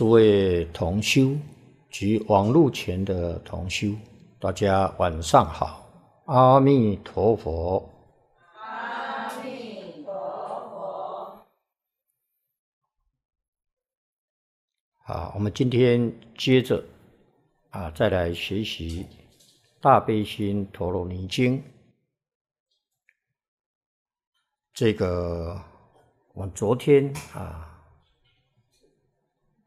诸位同修及网络前的同修，大家晚上好！阿弥陀佛！阿弥陀佛！好，我们今天接着啊，再来学习《大悲心陀罗尼经》。这个，我们昨天啊。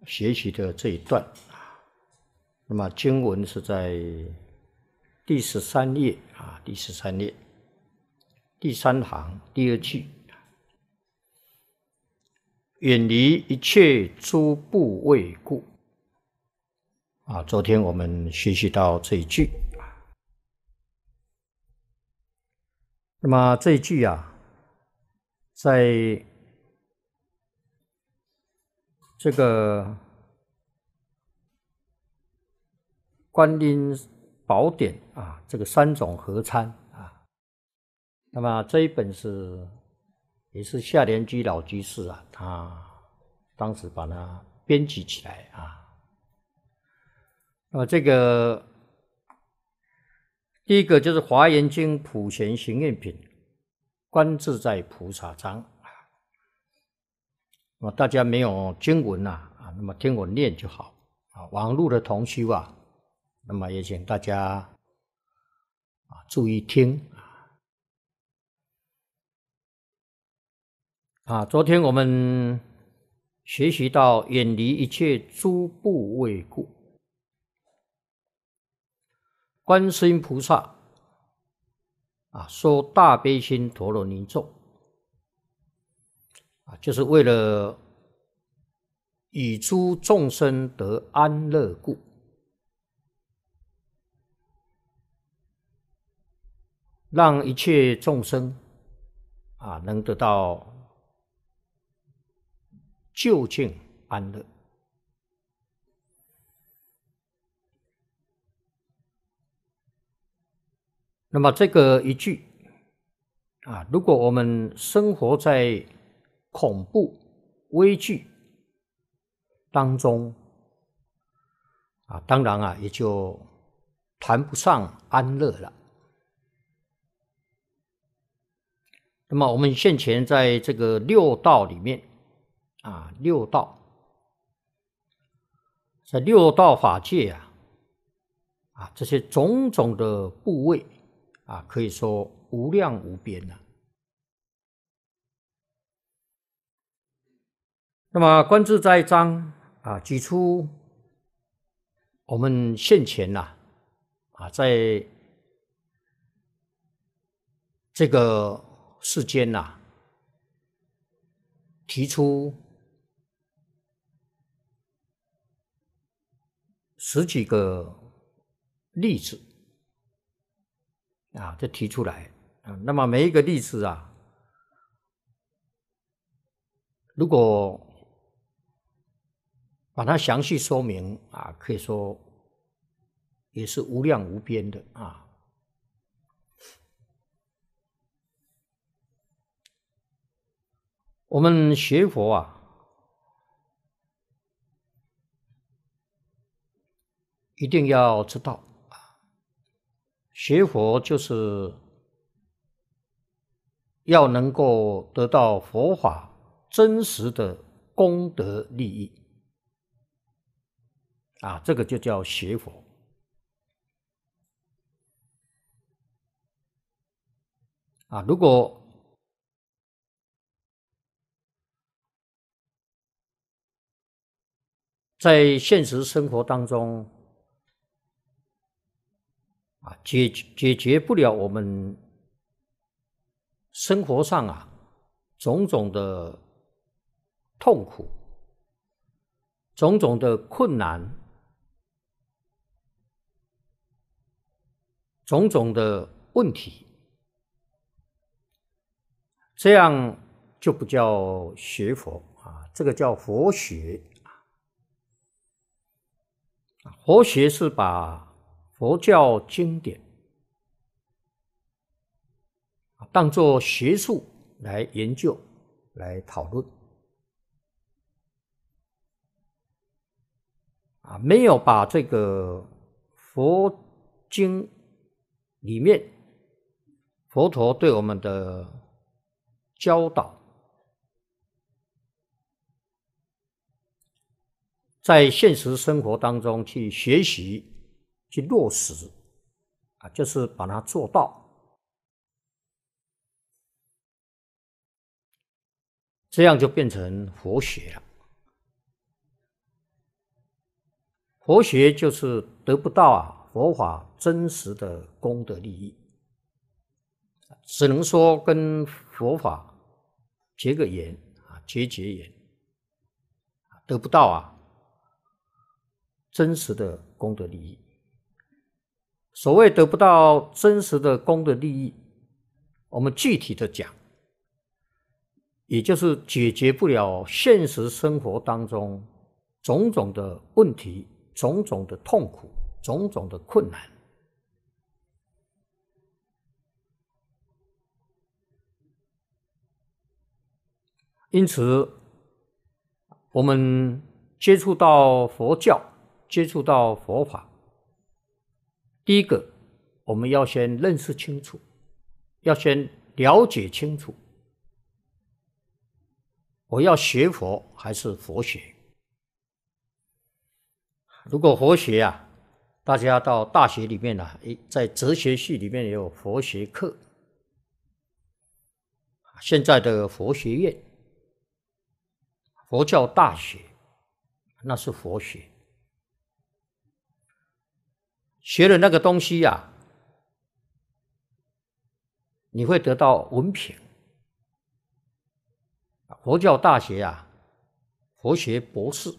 学习的这一段啊，那么经文是在第十三页啊，第十三页第三行第二句，远离一切诸怖畏故啊。昨天我们学习到这一句，那么这一句啊，在。这个《观音宝典》啊，这个三种合参啊，那么这一本是也是夏联居老居士啊，他当时把它编辑起来啊。那么这个第一个就是《华严经普贤行愿品》，观自在菩萨章。那么大家没有经文呐，啊，那么听我念就好。啊，网路的同修啊，那么也请大家啊注意听啊。啊，昨天我们学习到远离一切诸不为故，观世音菩萨啊说大悲心陀罗尼咒。啊，就是为了以诸众生得安乐故，让一切众生啊能得到就近安乐。那么这个一句啊，如果我们生活在恐怖、危惧当中啊，当然啊，也就谈不上安乐了。那么，我们现前在这个六道里面啊，六道在六道法界啊，啊，这些种种的部位啊，可以说无量无边呢。那么，观自在章啊，举出我们现前呐啊，在这个世间呐，提出十几个例子啊，就提出来啊。那么，每一个例子啊，如果把它详细说明啊，可以说也是无量无边的啊。我们学佛啊，一定要知道啊，学佛就是要能够得到佛法真实的功德利益。啊，这个就叫学佛。啊，如果在现实生活当中，啊解解决不了我们生活上啊种种的痛苦、种种的困难。种种的问题，这样就不叫学佛啊，这个叫佛学佛学是把佛教经典当做学术来研究、来讨论啊，没有把这个佛经。里面，佛陀对我们的教导，在现实生活当中去学习、去落实，啊，就是把它做到，这样就变成佛学了。佛学就是得不到啊。佛法真实的功德利益，只能说跟佛法结个缘啊，结结缘，得不到啊真实的功德利益。所谓得不到真实的功德利益，我们具体的讲，也就是解决不了现实生活当中种种的问题，种种的痛苦。种种的困难，因此我们接触到佛教，接触到佛法，第一个我们要先认识清楚，要先了解清楚，我要学佛还是佛学？如果佛学啊？大家到大学里面呢，在哲学系里面也有佛学课。现在的佛学院、佛教大学，那是佛学，学了那个东西呀，你会得到文凭。佛教大学啊，佛学博士。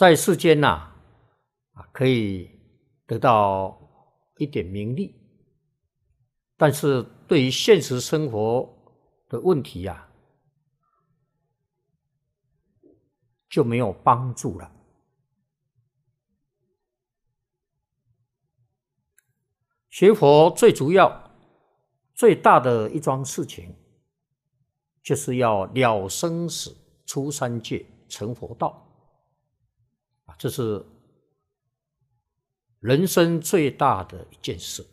在世间呐，啊，可以得到一点名利，但是对于现实生活的问题呀，就没有帮助了。学佛最主要、最大的一桩事情，就是要了生死、出三界、成佛道。这是人生最大的一件事。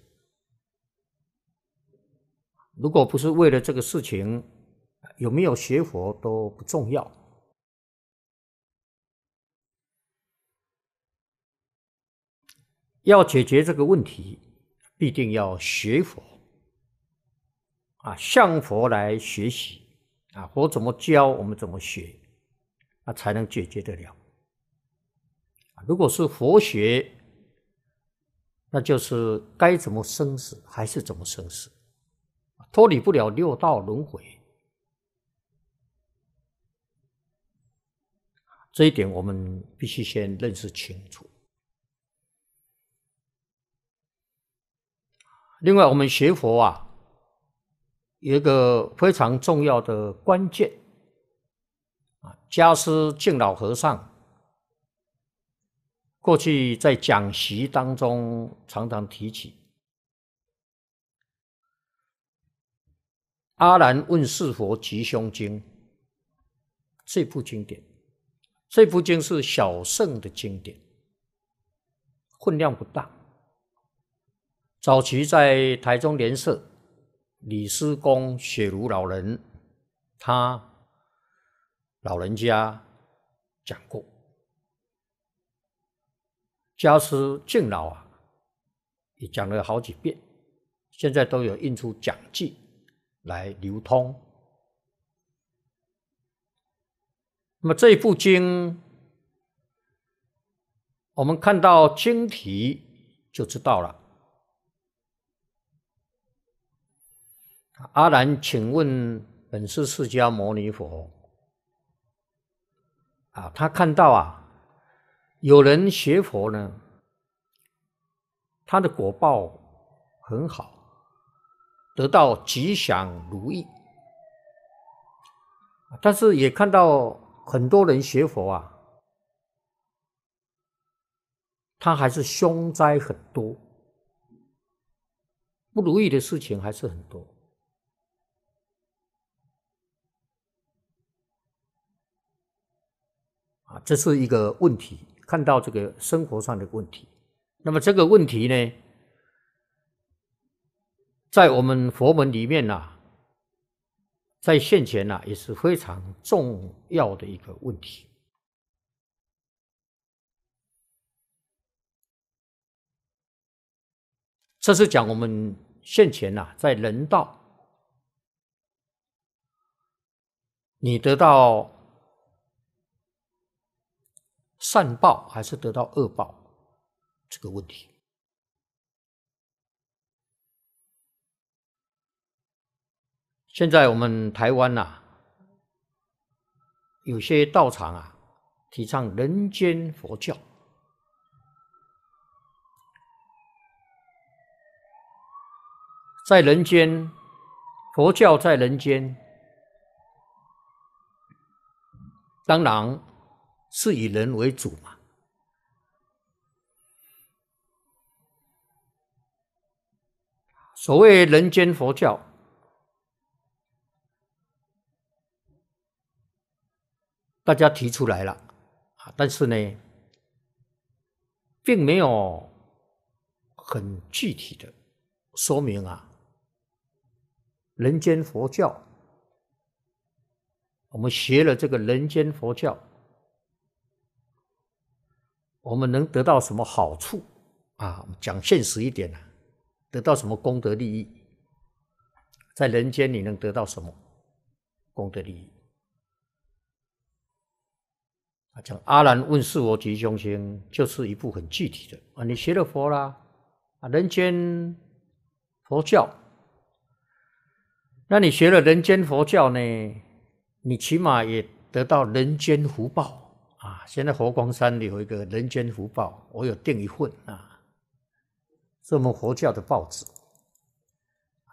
如果不是为了这个事情，有没有学佛都不重要。要解决这个问题，必定要学佛啊，向佛来学习啊，佛怎么教，我们怎么学啊，才能解决得了。如果是佛学，那就是该怎么生死还是怎么生死，脱离不了六道轮回。这一点我们必须先认识清楚。另外，我们学佛啊，有一个非常重要的关键啊，家师敬老和尚。过去在讲习当中，常常提起《阿难问世佛吉凶经》这部经典。这部经是小圣的经典，分量不大。早期在台中联社，李师公雪茹老人他老人家讲过。家师敬老啊，也讲了好几遍，现在都有印出讲记来流通。那么这一部经，我们看到经题就知道了。阿兰，请问本次释迦牟尼佛啊，他看到啊。有人学佛呢，他的果报很好，得到吉祥如意。但是也看到很多人学佛啊，他还是凶灾很多，不如意的事情还是很多。啊，这是一个问题。看到这个生活上的问题，那么这个问题呢，在我们佛门里面呐，在现前呐也是非常重要的一个问题。这是讲我们现前呐，在人道，你得到。善报还是得到恶报这个问题？现在我们台湾呐，有些道场啊，提倡人间佛教，在人间，佛教在人间，当然。是以人为主嘛？所谓人间佛教，大家提出来了啊，但是呢，并没有很具体的说明啊。人间佛教，我们学了这个人间佛教。我们能得到什么好处？啊，讲现实一点呢，得到什么功德利益？在人间你能得到什么功德利益？啊，讲阿兰问四我极中心，就是一部很具体的啊。你学了佛啦，啊，人间佛教，那你学了人间佛教呢，你起码也得到人间福报。啊，现在佛光山里有一个人间福报，我有订一份啊，是我们佛教的报纸，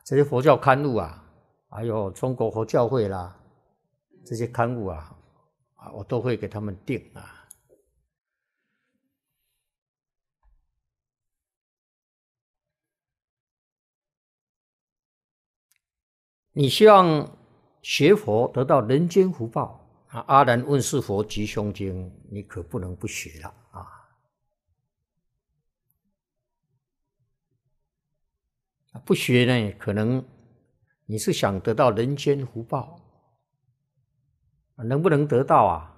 这些佛教刊物啊，还有中国佛教会啦，这些刊物啊，啊，我都会给他们订啊。你希望学佛得到人间福报？啊，阿难问是佛及胸经，你可不能不学了啊！不学呢，可能你是想得到人间福报，能不能得到啊？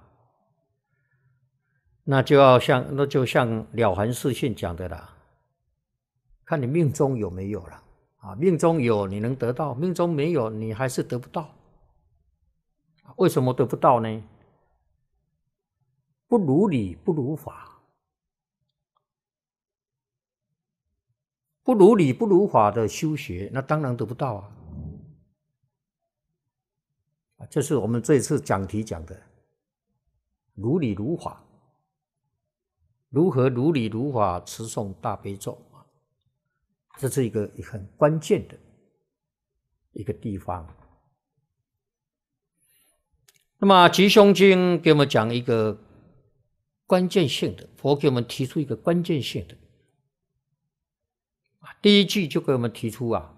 那就要像那就像了凡四训讲的啦，看你命中有没有了啊！命中有你能得到，命中没有你还是得不到。为什么得不到呢？不如理，不如法，不如理不如法的修学，那当然得不到啊！这是我们这次讲题讲的，如理如法，如何如理如法持诵大悲咒这是一个很关键的一个地方。那么《吉凶经》给我们讲一个关键性的，佛给我们提出一个关键性的第一句就给我们提出啊，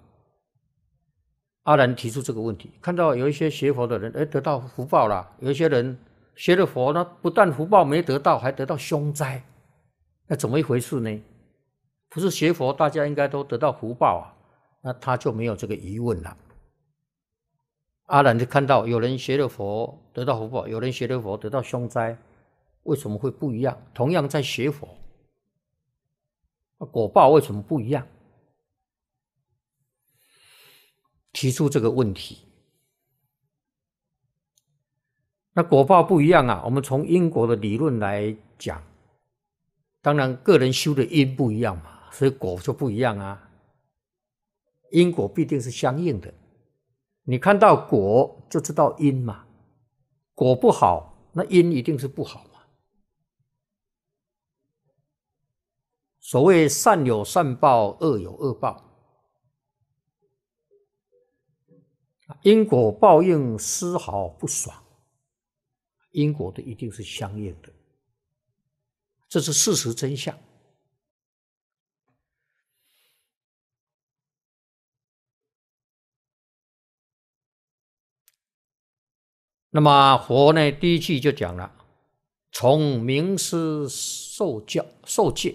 阿兰提出这个问题：看到有一些学佛的人哎得到福报了，有一些人学了佛呢，不但福报没得到，还得到凶灾，那怎么一回事呢？不是学佛，大家应该都得到福报啊，那他就没有这个疑问了。阿兰就看到有人学了佛得到福报，有人学了佛得到凶灾，为什么会不一样？同样在学佛，果报为什么不一样？提出这个问题，那果报不一样啊。我们从因果的理论来讲，当然个人修的因不一样嘛，所以果就不一样啊。因果必定是相应的。你看到果就知道因嘛，果不好，那因一定是不好嘛。所谓善有善报，恶有恶报，因果报应丝毫不爽，因果的一定是相应的，这是事实真相。那么佛呢？第一句就讲了，从名师受教受戒，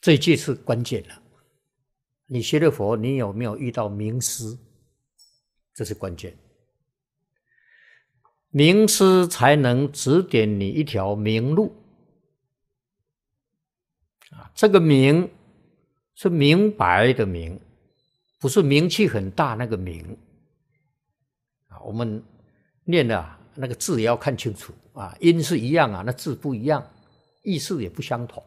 这句是关键了。你学了佛，你有没有遇到名师？这是关键。名师才能指点你一条明路。这个“明”是明白的“明”，不是名气很大那个“明。啊，我们念的那个字也要看清楚啊，音是一样啊，那字不一样，意思也不相同。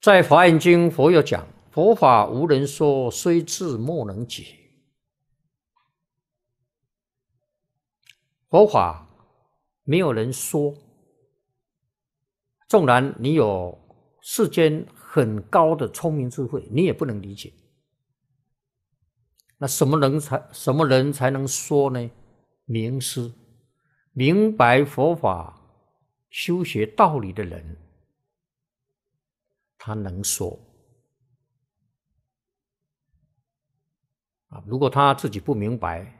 在《法严经》，佛有讲：“佛法无人说，虽智莫能解。”佛法没有人说。纵然你有世间很高的聪明智慧，你也不能理解。那什么人才什么人才能说呢？名师，明白佛法、修学道理的人，他能说。啊，如果他自己不明白，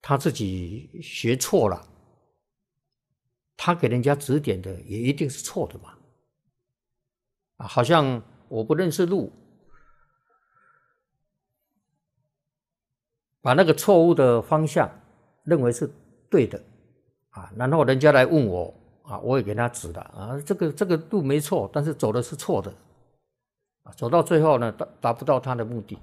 他自己学错了。他给人家指点的也一定是错的嘛？啊，好像我不认识路，把那个错误的方向认为是对的啊，然后人家来问我啊，我也给他指了啊，这个这个路没错，但是走的是错的啊，走到最后呢达达不到他的目的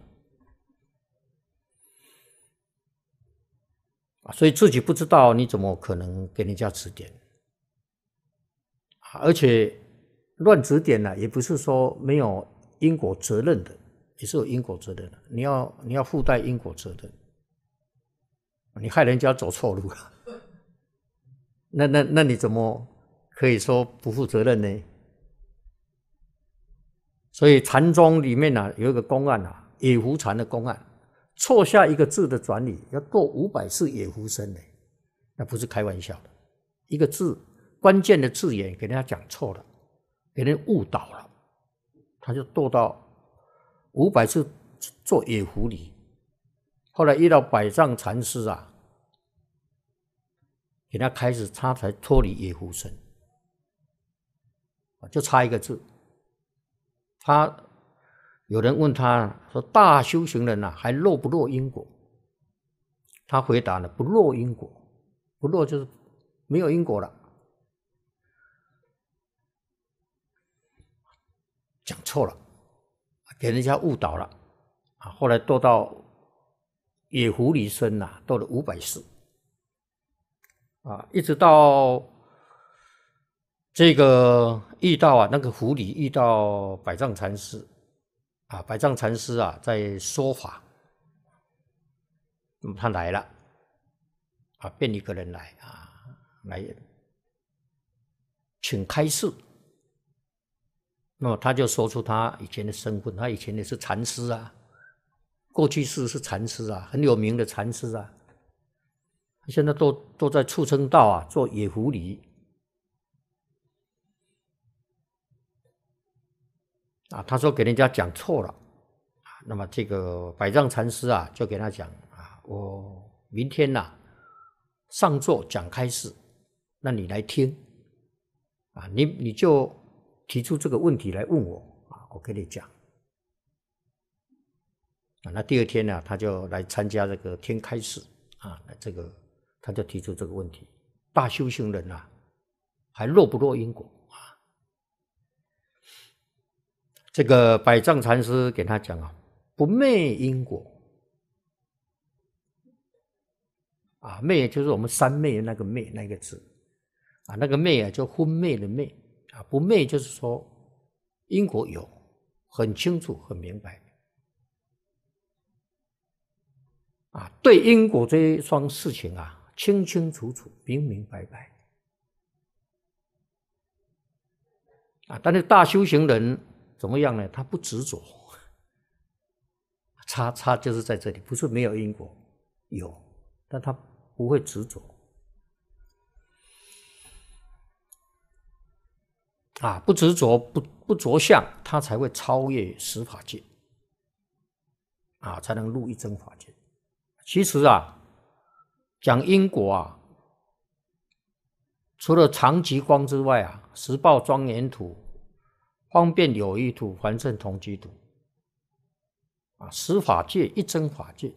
啊，所以自己不知道，你怎么可能给人家指点？而且乱指点呢，也不是说没有因果责任的，也是有因果责任的。你要你要附带因果责任，你害人家走错路，那那那你怎么可以说不负责任呢？所以禅宗里面呢，有一个公案啊，野狐禅的公案，错下一个字的转理要过五百世野狐身的，那不是开玩笑的，一个字。关键的字眼给人家讲错了，给人误导了，他就堕到五百次做野狐狸，后来遇到百丈禅师啊，给他开始他才脱离野狐身，就差一个字。他有人问他说：“大修行人呐，还落不落因果？”他回答呢：“不落因果，不落就是没有因果了。”讲错了，给人家误导了，啊！后来堕到野狐狸身呐，堕了五百世，啊！一直到这个遇到啊，那个狐狸遇到百丈禅师，啊，百丈禅师啊在说法，那么他来了，啊，变一个人来啊，来请开示。那么他就说出他以前的身份，他以前也是禅师啊，过去世是禅师啊，很有名的禅师啊。现在都都在畜生道啊，做野狐狸。啊，他说给人家讲错了，那么这个百丈禅师啊，就给他讲啊，我明天呐上座讲开示，那你来听，啊，你你就。提出这个问题来问我啊，我跟你讲啊，那第二天呢，他就来参加这个天开市，啊，这个他就提出这个问题：大修行人呐，还落不落因果啊？这个百丈禅师给他讲啊，不昧因果啊，昧就是我们三昧那个昧那个字啊，那个昧啊叫昏昧的昧。啊，不灭就是说，因果有，很清楚、很明白，啊，对因果这一桩事情啊，清清楚楚、明明白白，啊，但是大修行人怎么样呢？他不执着，差差就是在这里，不是没有因果有，但他不会执着。啊，不执着，不不着相，他才会超越十法界，啊，才能入一真法界。其实啊，讲因果啊，除了常吉光之外啊，十报庄严土、方便有余土、凡圣同居土，啊，十法界、一真法界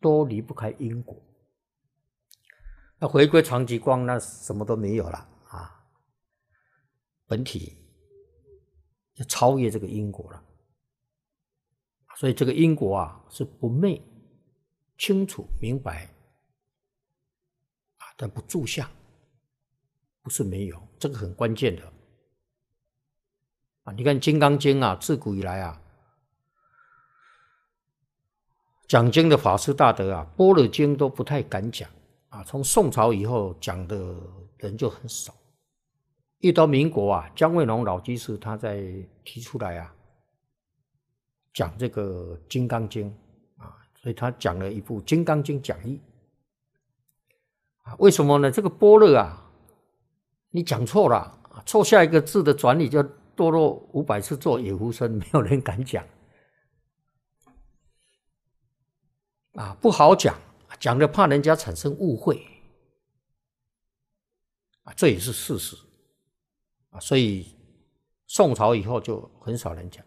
都离不开因果。那回归常吉光，那什么都没有了。本体就超越这个因果了，所以这个因果啊是不昧、清楚、明白，啊但不住相，不是没有，这个很关键的，啊你看《金刚经》啊，自古以来啊，讲经的法师大德啊，《般若经》都不太敢讲，啊从宋朝以后讲的人就很少。一到民国啊，江卫农老居士他在提出来啊，讲这个《金刚经》啊，所以他讲了一部《金刚经》讲义啊。为什么呢？这个波若啊，你讲错了，错下一个字的转理，就堕落五百次做野狐身，没有人敢讲啊，不好讲，讲的怕人家产生误会啊，这也是事实。啊，所以宋朝以后就很少人讲，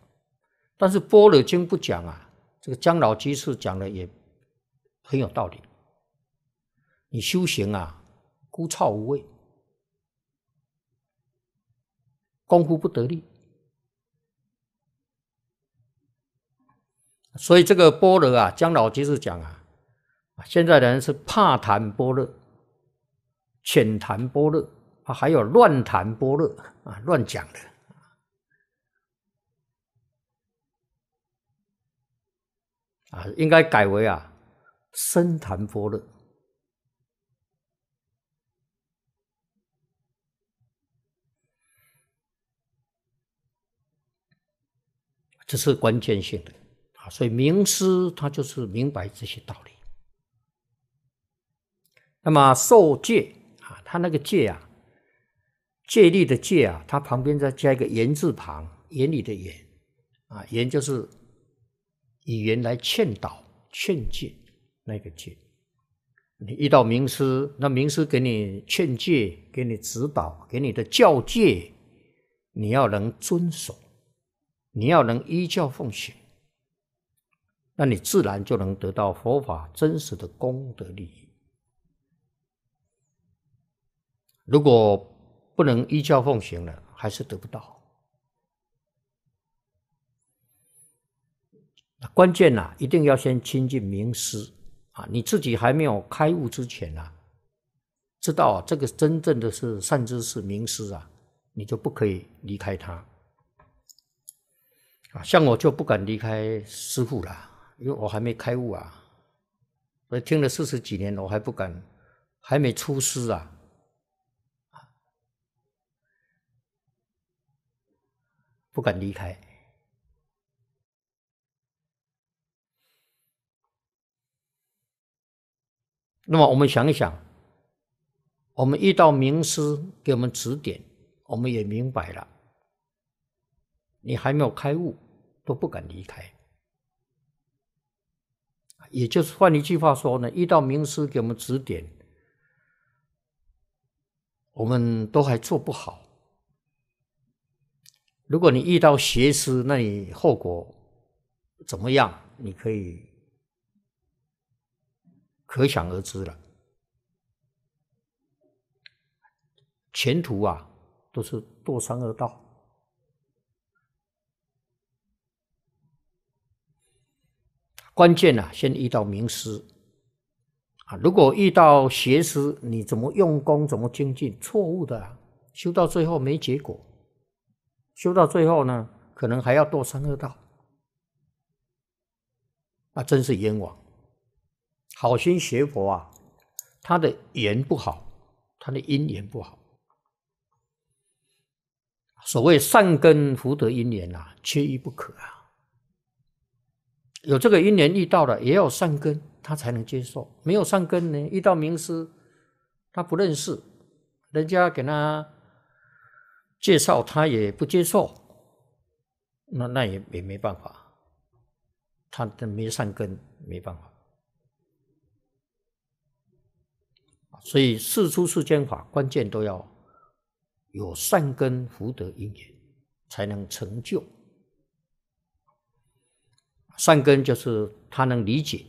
但是《般若经》不讲啊，这个姜老居士讲的也很有道理。你修行啊，枯燥无味，功夫不得力，所以这个般若啊，姜老居士讲啊，现在人是怕谈般若，浅谈般若。还有乱谈波乐啊，乱讲的啊，应该改为啊，深谈波乐，这是关键性的啊。所以名师他就是明白这些道理。那么受戒啊，他那个戒啊，戒律的戒啊，它旁边再加一个言字旁，言里的言，啊，言就是语言来劝导、劝诫那个戒。你遇到名师，那名师给你劝诫、给你指导、给你的教戒，你要能遵守，你要能依教奉行，那你自然就能得到佛法真实的功德利益。如果不能依教奉行了，还是得不到。关键呐，一定要先亲近名师啊！你自己还没有开悟之前啊，知道这个真正的是善知识名师啊，你就不可以离开他啊。像我就不敢离开师傅了，因为我还没开悟啊。我听了四十几年，我还不敢，还没出师啊。不敢离开。那么我们想一想，我们遇到名师给我们指点，我们也明白了。你还没有开悟，都不敢离开。也就是换一句话说呢，遇到名师给我们指点，我们都还做不好。如果你遇到邪师，那你后果怎么样？你可以可想而知了。前途啊，都是堕三恶道。关键啊，先遇到名师啊！如果遇到邪师，你怎么用功，怎么精进？错误的，修到最后没结果。修到最后呢，可能还要堕三恶道，那真是冤枉。好心学佛啊，他的缘不好，他的因缘不好。所谓善根福德因缘啊，缺一不可啊。有这个因缘遇到的，也要善根，他才能接受。没有善根呢，遇到名师，他不认识，人家给他。介绍他也不接受，那那也也没办法，他的没善根，没办法。所以四出世间法，关键都要有善根、福德、因缘，才能成就。善根就是他能理解，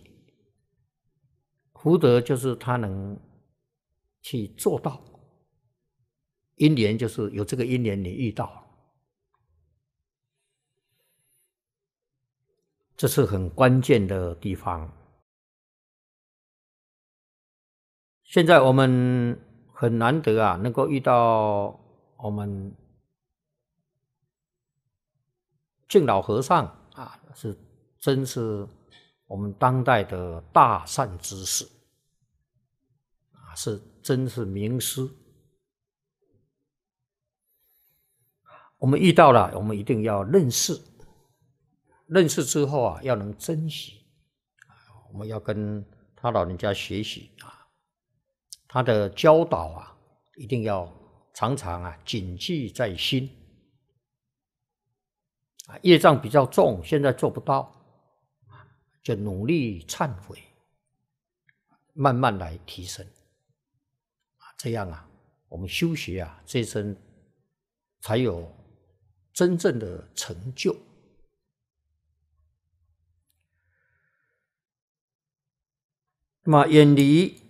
福德就是他能去做到。因缘就是有这个因缘，你遇到，这是很关键的地方。现在我们很难得啊，能够遇到我们敬老和尚啊，是真是我们当代的大善之士啊，是真是名师。我们遇到了，我们一定要认识，认识之后啊，要能珍惜我们要跟他老人家学习啊，他的教导啊，一定要常常啊谨记在心啊。业障比较重，现在做不到就努力忏悔，慢慢来提升啊。这样啊，我们修学啊，这身才有。真正的成就，那么远离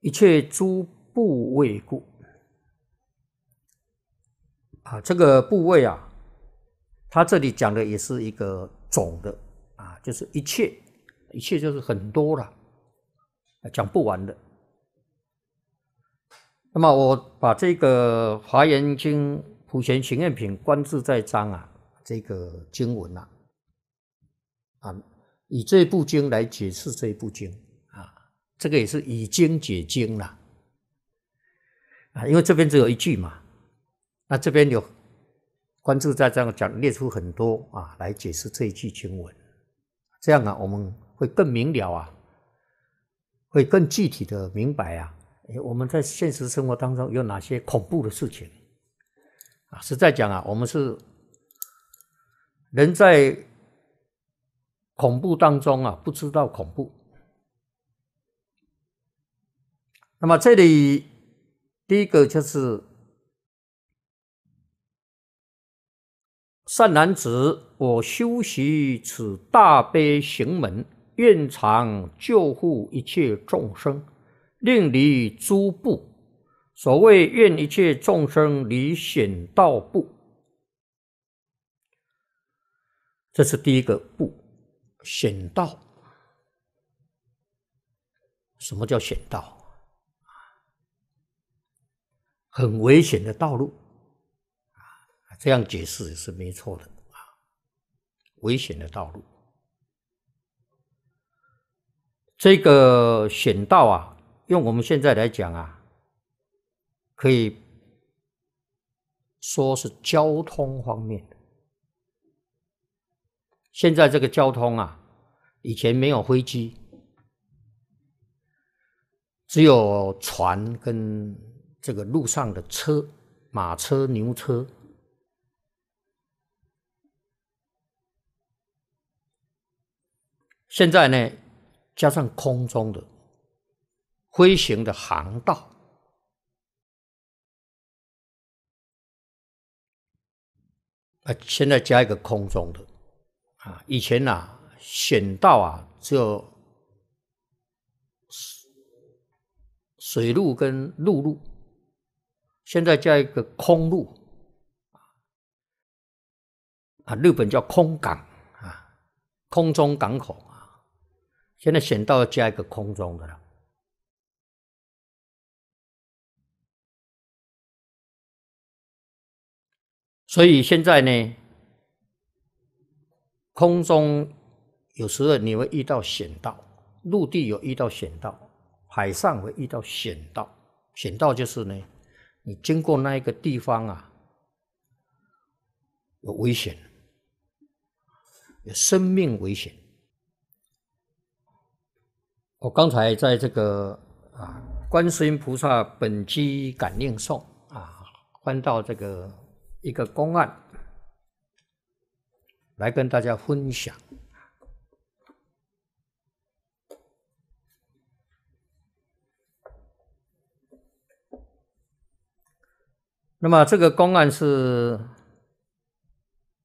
一切诸部位故啊，这个部位啊，他这里讲的也是一个总的啊，就是一切一切就是很多了，讲不完的。那么我把这个华严经。普贤、行愿品，观自在章啊，这个经文呐，啊，以这部经来解释这部经啊，这个也是以经解经了啊，因为这边只有一句嘛，那这边有观自在章讲列出很多啊，来解释这一句经文，这样啊，我们会更明了啊，会更具体的明白啊，哎，我们在现实生活当中有哪些恐怖的事情？啊，实在讲啊，我们是人在恐怖当中啊，不知道恐怖。那么这里第一个就是善男子，我修习此大悲行门，愿常救护一切众生，令离诸部。所谓愿一切众生离险道不，这是第一个不险道。什么叫险道？很危险的道路啊！这样解释是没错的啊，危险的道路。这个险道啊，用我们现在来讲啊。可以说是交通方面的。现在这个交通啊，以前没有飞机，只有船跟这个路上的车、马车、牛车。现在呢，加上空中的飞行的航道。现在加一个空中的，啊，以前呐，险道啊，就水路跟陆路，现在加一个空路，啊，日本叫空港啊，空中港口啊，现在险道要加一个空中的了。所以现在呢，空中有时候你会遇到险道，陆地有遇到险道，海上会遇到险道。险道就是呢，你经过那一个地方啊，有危险，有生命危险。我刚才在这个啊，《观世音菩萨本机感应颂》啊，翻到这个。一个公案，来跟大家分享。那么，这个公案是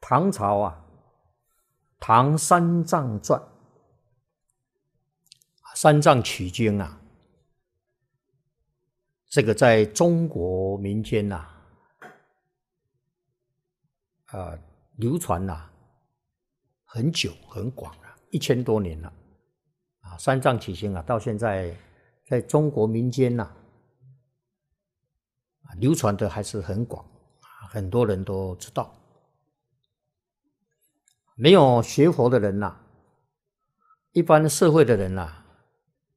唐朝啊，《唐三藏传》三藏取经啊，这个在中国民间呐。呃，流传啊、很久很广了，一千多年了，啊，三藏起行啊，到现在，在中国民间呐，流传的还是很广，很多人都知道。没有学佛的人呐，一般社会的人呐，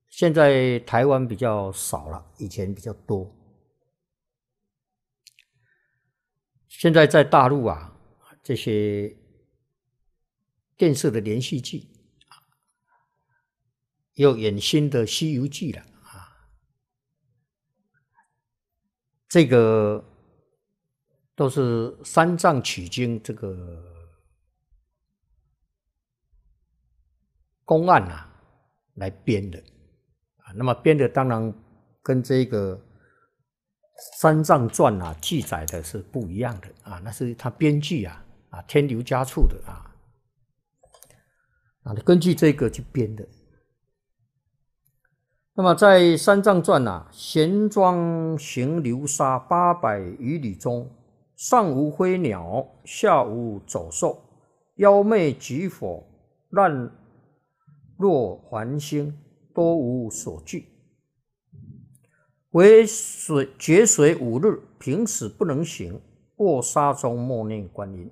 现在台湾比较少了，以前比较多。现在在大陆啊。这些电视的连续剧又演新的《西游记》了啊！这个都是三藏取经这个公案啊，来编的啊。那么编的当然跟这个《三藏传》啊记载的是不一样的啊，那是他编剧啊。啊，添油加醋的啊，啊，根据这个去编的。那么在《三藏传》呐，“闲庄行流沙八百余里中，上无飞鸟，下无走兽，妖魅举火，乱若繁星，多无所惧。为水结水五日，平死不能行。过沙中默念观音。”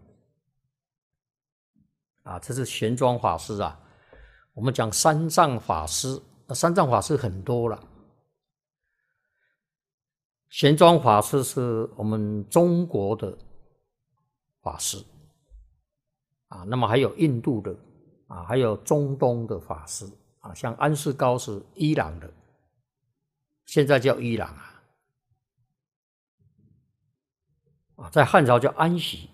啊，这是玄奘法师啊。我们讲三藏法师，三藏法师很多了。玄奘法师是我们中国的法师啊，那么还有印度的啊，还有中东的法师啊，像安世高是伊朗的，现在叫伊朗啊，啊，在汉朝叫安息。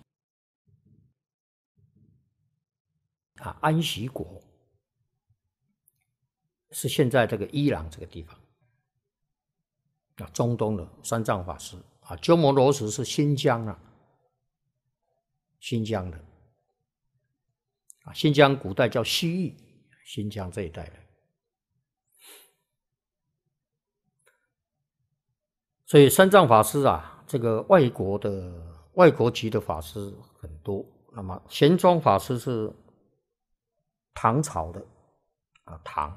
啊，安息国是现在这个伊朗这个地方啊，中东的三藏法师啊，鸠摩罗什是新疆啊，新疆的啊，新疆古代叫西域，新疆这一带的。所以三藏法师啊，这个外国的外国籍的法师很多。那么玄奘法师是。唐朝的啊唐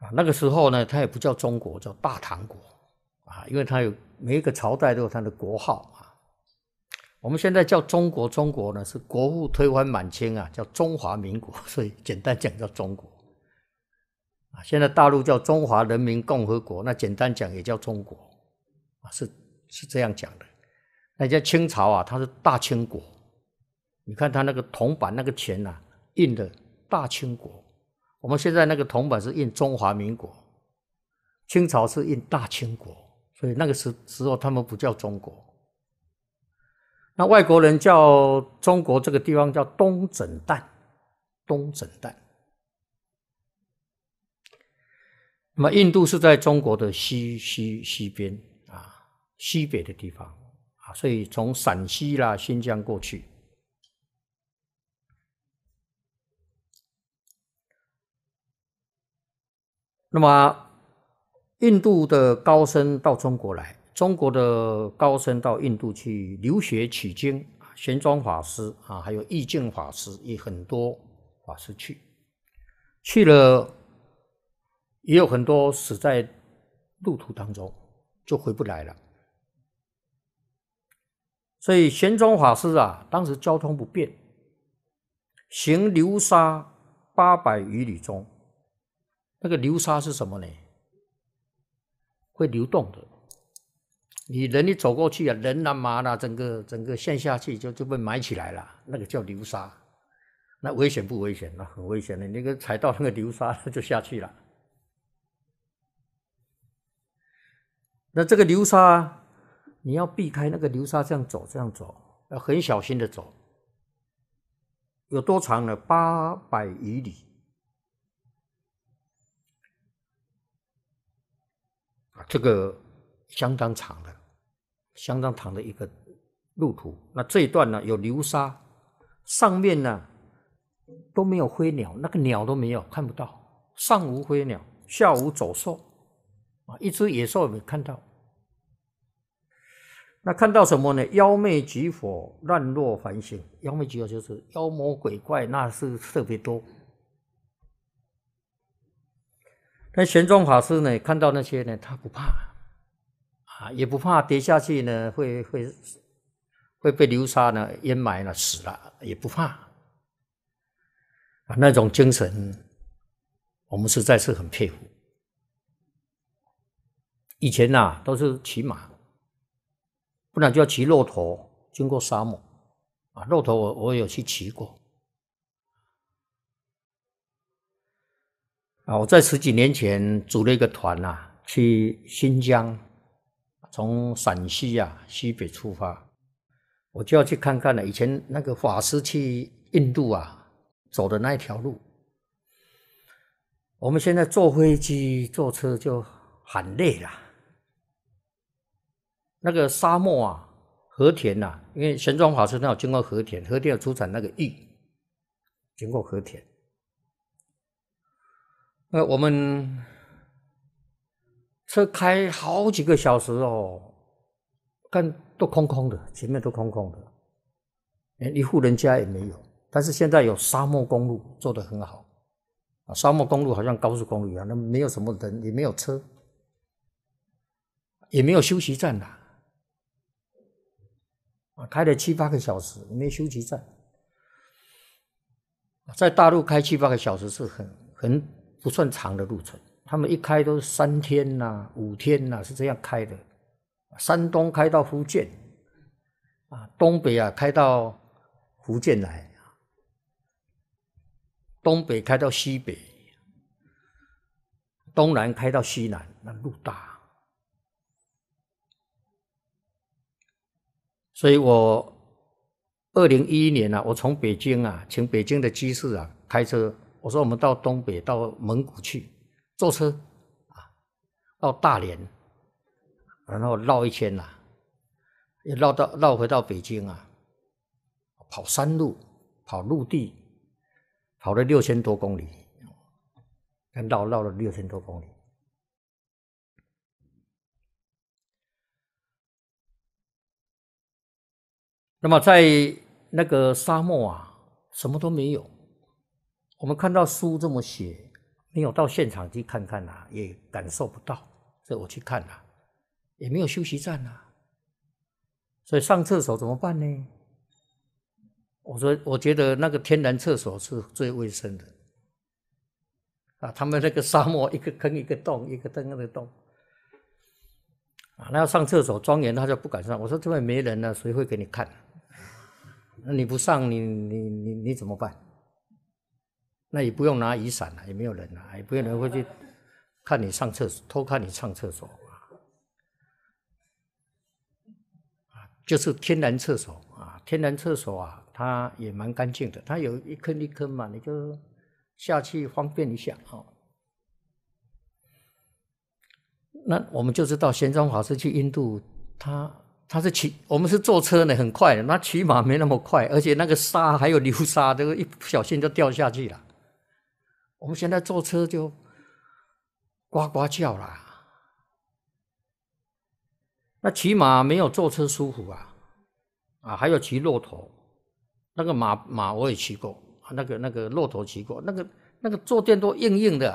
啊那个时候呢，它也不叫中国，叫大唐国啊，因为它有每一个朝代都有它的国号啊。我们现在叫中国，中国呢是国务推翻满清啊，叫中华民国，所以简单讲叫中国啊。现在大陆叫中华人民共和国，那简单讲也叫中国啊，是是这样讲的。那叫清朝啊，它是大清国。你看他那个铜板那个钱呐，印的“大清国”。我们现在那个铜板是印“中华民国”，清朝是印“大清国”，所以那个时时候他们不叫中国。那外国人叫中国这个地方叫东枕带，东枕带。那么印度是在中国的西西西边啊，西北的地方啊，所以从陕西啦、新疆过去。那么，印度的高僧到中国来，中国的高僧到印度去留学取经，玄奘法师啊，还有意境法师，也很多法师去，去了，也有很多死在路途当中，就回不来了。所以玄奘法师啊，当时交通不便，行流沙八百余里中。那个流沙是什么呢？会流动的。你人一走过去啊，人啊马啊，整个整个陷下去，就就被埋起来了。那个叫流沙，那危险不危险？那很危险的。你个踩到那个流沙，就下去了。那这个流沙，你要避开那个流沙，这样走这样走，要很小心的走。有多长呢？八百余里。啊，这个相当长的，相当长的一个路途。那这一段呢，有流沙，上面呢都没有飞鸟，那个鸟都没有，看不到。上无飞鸟，下无走兽，啊，一只野兽也没看到。那看到什么呢？妖魅集火，乱落繁星。妖魅集火就是妖魔鬼怪，那是特别多。那玄奘法师呢？看到那些呢，他不怕啊，也不怕跌下去呢，会会会被流沙呢淹埋了死了，也不怕啊。那种精神，我们实在是很佩服。以前呐，都是骑马，不然就要骑骆驼经过沙漠啊。骆驼我我有去骑过。啊，我在十几年前组了一个团呐，去新疆，从陕西啊西北出发，我就要去看看了。以前那个法师去印度啊走的那一条路，我们现在坐飞机坐车就很累了。那个沙漠啊，和田呐，因为玄奘法师他要经过和田，和田出产那个玉，经过和田。呃，我们车开好几个小时哦，看都空空的，前面都空空的，连一户人家也没有。但是现在有沙漠公路做的很好，啊，沙漠公路好像高速公路一样，那没有什么人，也没有车，也没有休息站的，啊，开了七八个小时，没有休息站，在大陆开七八个小时是很很。不算长的路程，他们一开都是三天呐、五天呐，是这样开的。山东开到福建，啊，东北啊开到福建来，东北开到西北，东南开到西南，那路大。所以我二零一一年啊，我从北京啊，请北京的机士啊开车。我说我们到东北，到蒙古去坐车，啊，到大连，然后绕一圈呐，绕到绕回到北京啊，跑山路，跑陆地，跑了六千多公里，绕绕了六千多公里。那么在那个沙漠啊，什么都没有。我们看到书这么写，没有到现场去看看呐，也感受不到。所以我去看了，也没有休息站呐，所以上厕所怎么办呢？我说，我觉得那个天然厕所是最卫生的啊。他们那个沙漠，一个坑一个洞，一个坑一个洞啊。那要上厕所，庄员他就不敢上。我说，这边没人呢，谁会给你看？那你不上，你你你你怎么办？那也不用拿雨伞了，也没有人了，也不用有人会去看你上厕所，偷看你上厕所啊，就是天然厕所啊，天然厕所啊，它也蛮干净的，它有一坑一坑嘛，你就下去方便一下哦。那我们就知道玄奘法师去印度，他他是骑，我们是坐车呢，很快的。那骑马没那么快，而且那个沙还有流沙，这个一不小心就掉下去了。我们现在坐车就呱呱叫啦，那骑马没有坐车舒服啊，啊，还有骑骆驼，那个马马我也骑过，那个那个骆驼骑过，那个那个坐垫都硬硬的，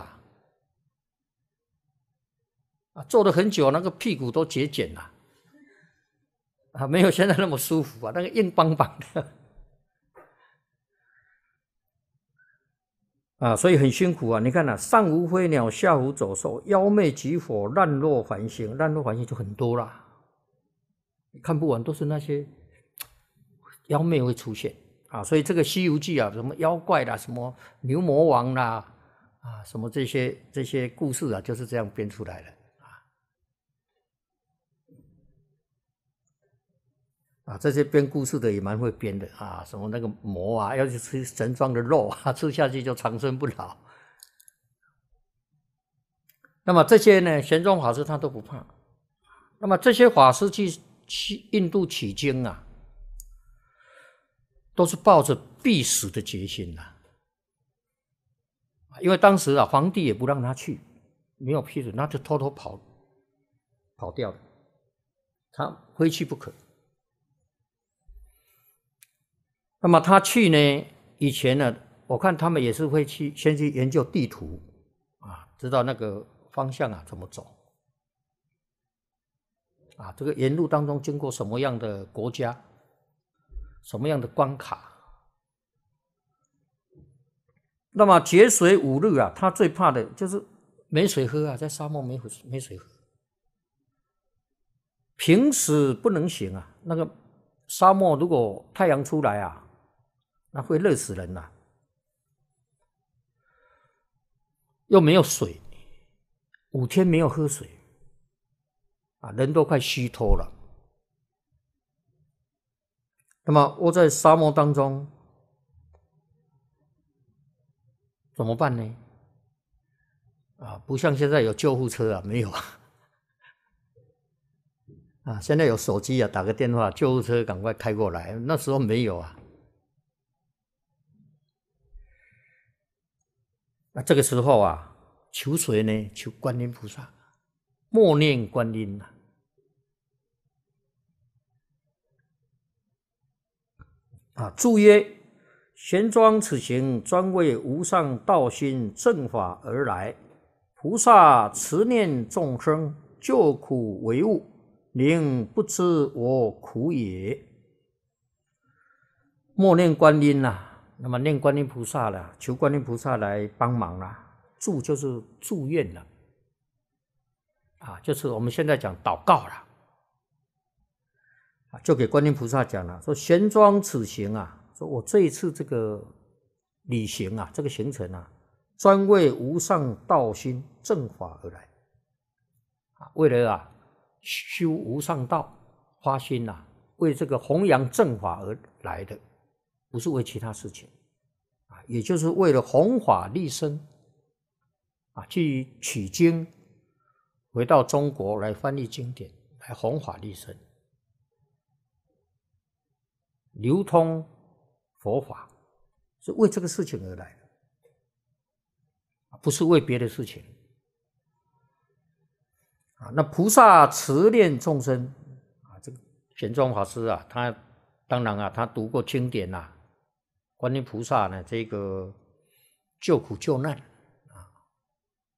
啊，坐了很久，那个屁股都节俭了，啊，没有现在那么舒服啊，那个硬邦邦的。啊，所以很辛苦啊！你看呐，上无飞鸟，下无走兽，妖魅急火，烂若繁星，烂若繁星就很多啦，看不完，都是那些 妖魅会出现啊！所以这个《西游记》啊，什么妖怪啦，什么牛魔王啦，啊，什么这些这些故事啊，就是这样编出来的。啊，这些编故事的也蛮会编的啊，什么那个魔啊，要去吃神装的肉啊，吃下去就长生不老。那么这些呢，玄奘法师他都不怕。那么这些法师去去印度取经啊，都是抱着必死的决心呐。因为当时啊，皇帝也不让他去，没有批准，那就偷偷跑跑掉了。他非去不可。那么他去呢？以前呢，我看他们也是会去先去研究地图，啊，知道那个方向啊怎么走，啊，这个沿路当中经过什么样的国家，什么样的关卡。那么节水五日啊，他最怕的就是没水喝啊，在沙漠没水没水喝，平时不能行啊。那个沙漠如果太阳出来啊。那会热死人呐！又没有水，五天没有喝水，啊，人都快虚脱了。那么窝在沙漠当中怎么办呢？啊，不像现在有救护车啊，没有啊！啊，现在有手机啊，打个电话，救护车赶快开过来。那时候没有啊。这个时候啊，求谁呢？求观音菩萨，默念观音呐。啊，祝曰：玄奘此行专为无上道心正法而来。菩萨慈念众生，救苦为物，宁不知我苦也？默念观音呐。那么念观音菩萨了，求观音菩萨来帮忙了，祝就是祝愿了，啊，就是我们现在讲祷告了，啊，就给观音菩萨讲了，说玄奘此行啊，说我这一次这个旅行啊，这个行程啊，专为无上道心正法而来，啊，为了啊修无上道，发心呐，为这个弘扬正法而来的。不是为其他事情，啊，也就是为了弘法利身，啊，去取经，回到中国来翻译经典，来弘法利身，流通佛法，是为这个事情而来的，不是为别的事情。啊，那菩萨慈念众生，啊，这个玄奘法师啊，他当然啊，他读过经典呐。观音菩萨呢？这个救苦救难啊，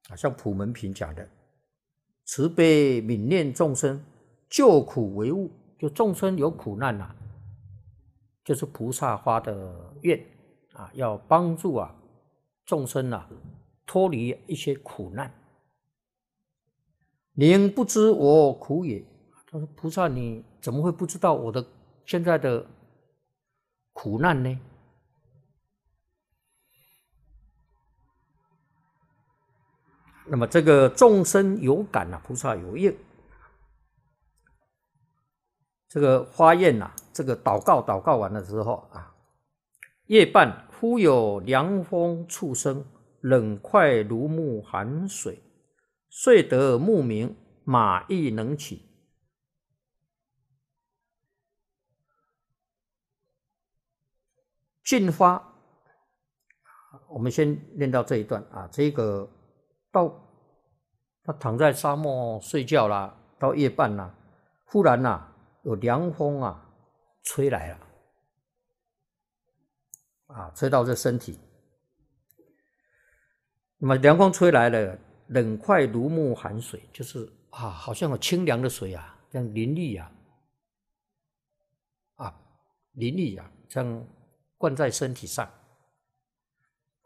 好像普门品讲的，慈悲悯念众生，救苦为物，就众生有苦难呐，就是菩萨发的愿啊，要帮助啊众生呐脱离一些苦难。您不知我苦也，他说：“菩萨，你怎么会不知道我的现在的苦难呢？”那么这个众生有感啊，菩萨有应。这个花宴呐，这个祷告祷告完了之后啊，夜半忽有凉风触身，冷快如沐寒水，遂得牧明，马亦能起，进发。我们先念到这一段啊，这个。到他躺在沙漠睡觉啦，到夜半啦，忽然呐有凉风啊吹来了，啊吹到这身体，那么凉风吹来了，冷快如沐寒水，就是啊好像有清凉的水啊，像淋浴啊，啊淋浴啊，像灌在身体上，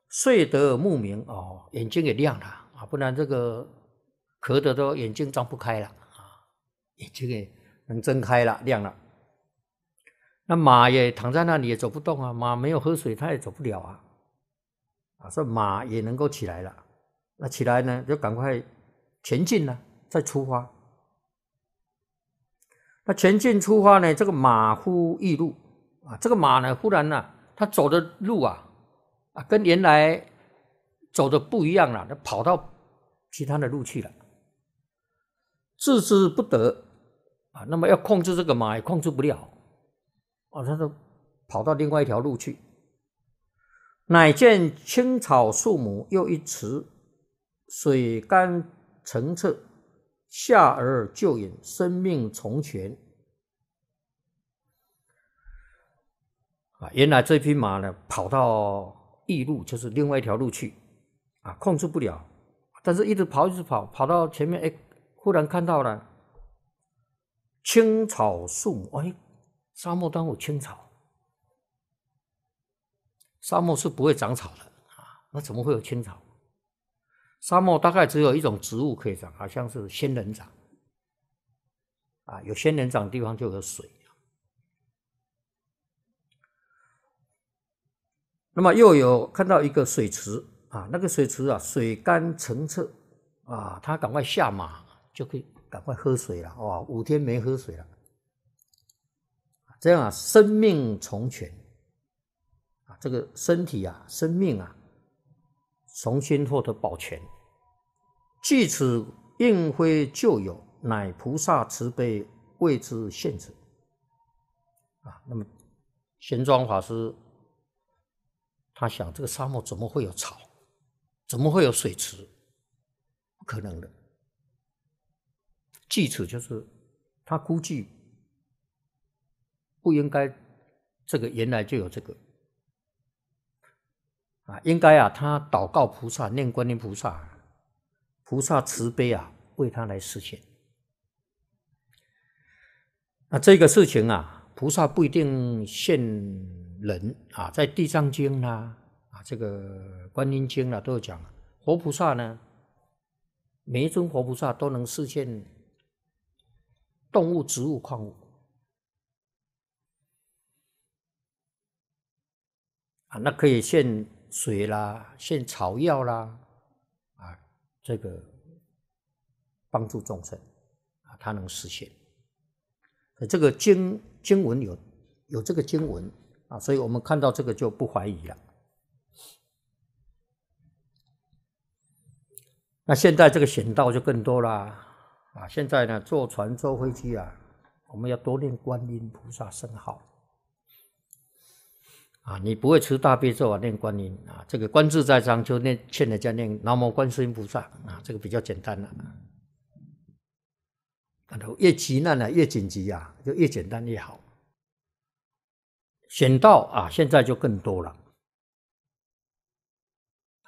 睡得目明哦，眼睛也亮了。不然这个咳的都眼睛睁不开了啊，眼睛也能睁开了，亮了。那马也躺在那里也走不动啊，马没有喝水，它也走不了啊。啊，说马也能够起来了，那起来呢就赶快前进呢，再出发。那前进出发呢，这个马忽易路啊，这个马呢忽然呢，它走的路啊啊跟原来走的不一样了，它跑到。其他的路去了，置之不得啊！那么要控制这个马也控制不了啊！他就跑到另外一条路去，乃见青草树木，又一池水干澄澈，下而就饮，生命从泉啊！原来这匹马呢，跑到异路，就是另外一条路去啊，控制不了。但是一直跑，一直跑，跑到前面，哎，忽然看到了青草树木，哎，沙漠当中有青草，沙漠是不会长草的啊，那怎么会有青草？沙漠大概只有一种植物可以长，好像是仙人掌，啊，有仙人掌的地方就有水，那么又有看到一个水池。啊，那个水池啊，水干澄澈，啊，他赶快下马就可以赶快喝水了。哇，五天没喝水了，这样啊，生命重全啊，这个身体啊，生命啊，重新获得保全。据此应非旧有，乃菩萨慈悲为之现者。啊，那么玄奘法师他想，这个沙漠怎么会有草？怎么会有水池？不可能的。据此，就是他估计不应该这个原来就有这个啊，应该啊，他祷告菩萨，念观音菩萨，菩萨慈悲啊，为他来实现。那这个事情啊，菩萨不一定现人啊，在《地藏经》啦。这个《观音经》啦，都有讲，活菩萨呢，每一尊活菩萨都能实现动物、植物、矿物啊，那可以现水啦，现草药啦，啊，这个帮助众生啊，他能实现。这个经经文有有这个经文啊，所以我们看到这个就不怀疑了。那现在这个险道就更多啦，啊，现在呢坐船坐飞机啊，我们要多念观音菩萨圣号，啊，你不会吃大悲咒啊，念观音啊，这个观自在章就念，劝人家念南无观世音菩萨啊，这个比较简单了。越急难呢，越紧急啊，就越简单越好。险道啊，现在就更多了，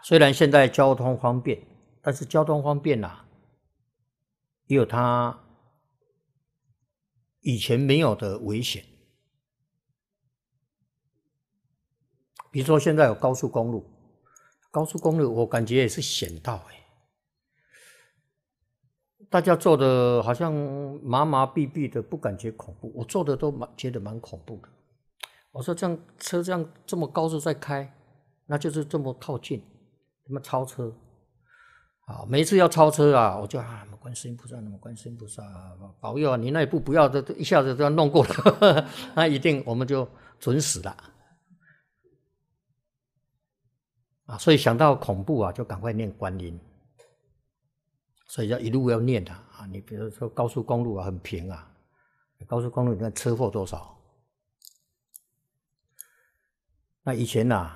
虽然现在交通方便。但是交通方便啦，也有它以前没有的危险，比如说现在有高速公路，高速公路我感觉也是险道哎，大家坐的好像麻麻闭闭的，不感觉恐怖，我坐的都蛮觉得蛮恐怖的。我说这样车这样这么高速在开，那就是这么靠近，那么超车。啊，每一次要超车啊，我就啊，关么观世音菩萨，那么观世音菩萨，保佑啊！你那一步不要，这一下子都要弄过了，那一定我们就准死了啊！所以想到恐怖啊，就赶快念观音，所以要一路要念的啊！你比如说高速公路啊，很平啊，高速公路你看车祸多少？那以前呐，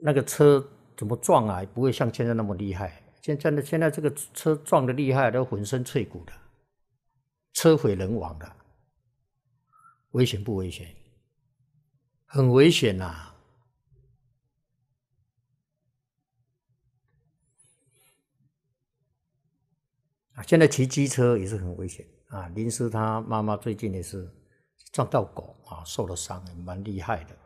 那个车怎么撞啊，不会像现在那么厉害。现在的现在这个车撞的厉害，都浑身脆骨的，车毁人亡的，危险不危险？很危险呐！啊，现在骑机车也是很危险啊。林师他妈妈最近也是撞到狗啊，受了伤，蛮厉害的。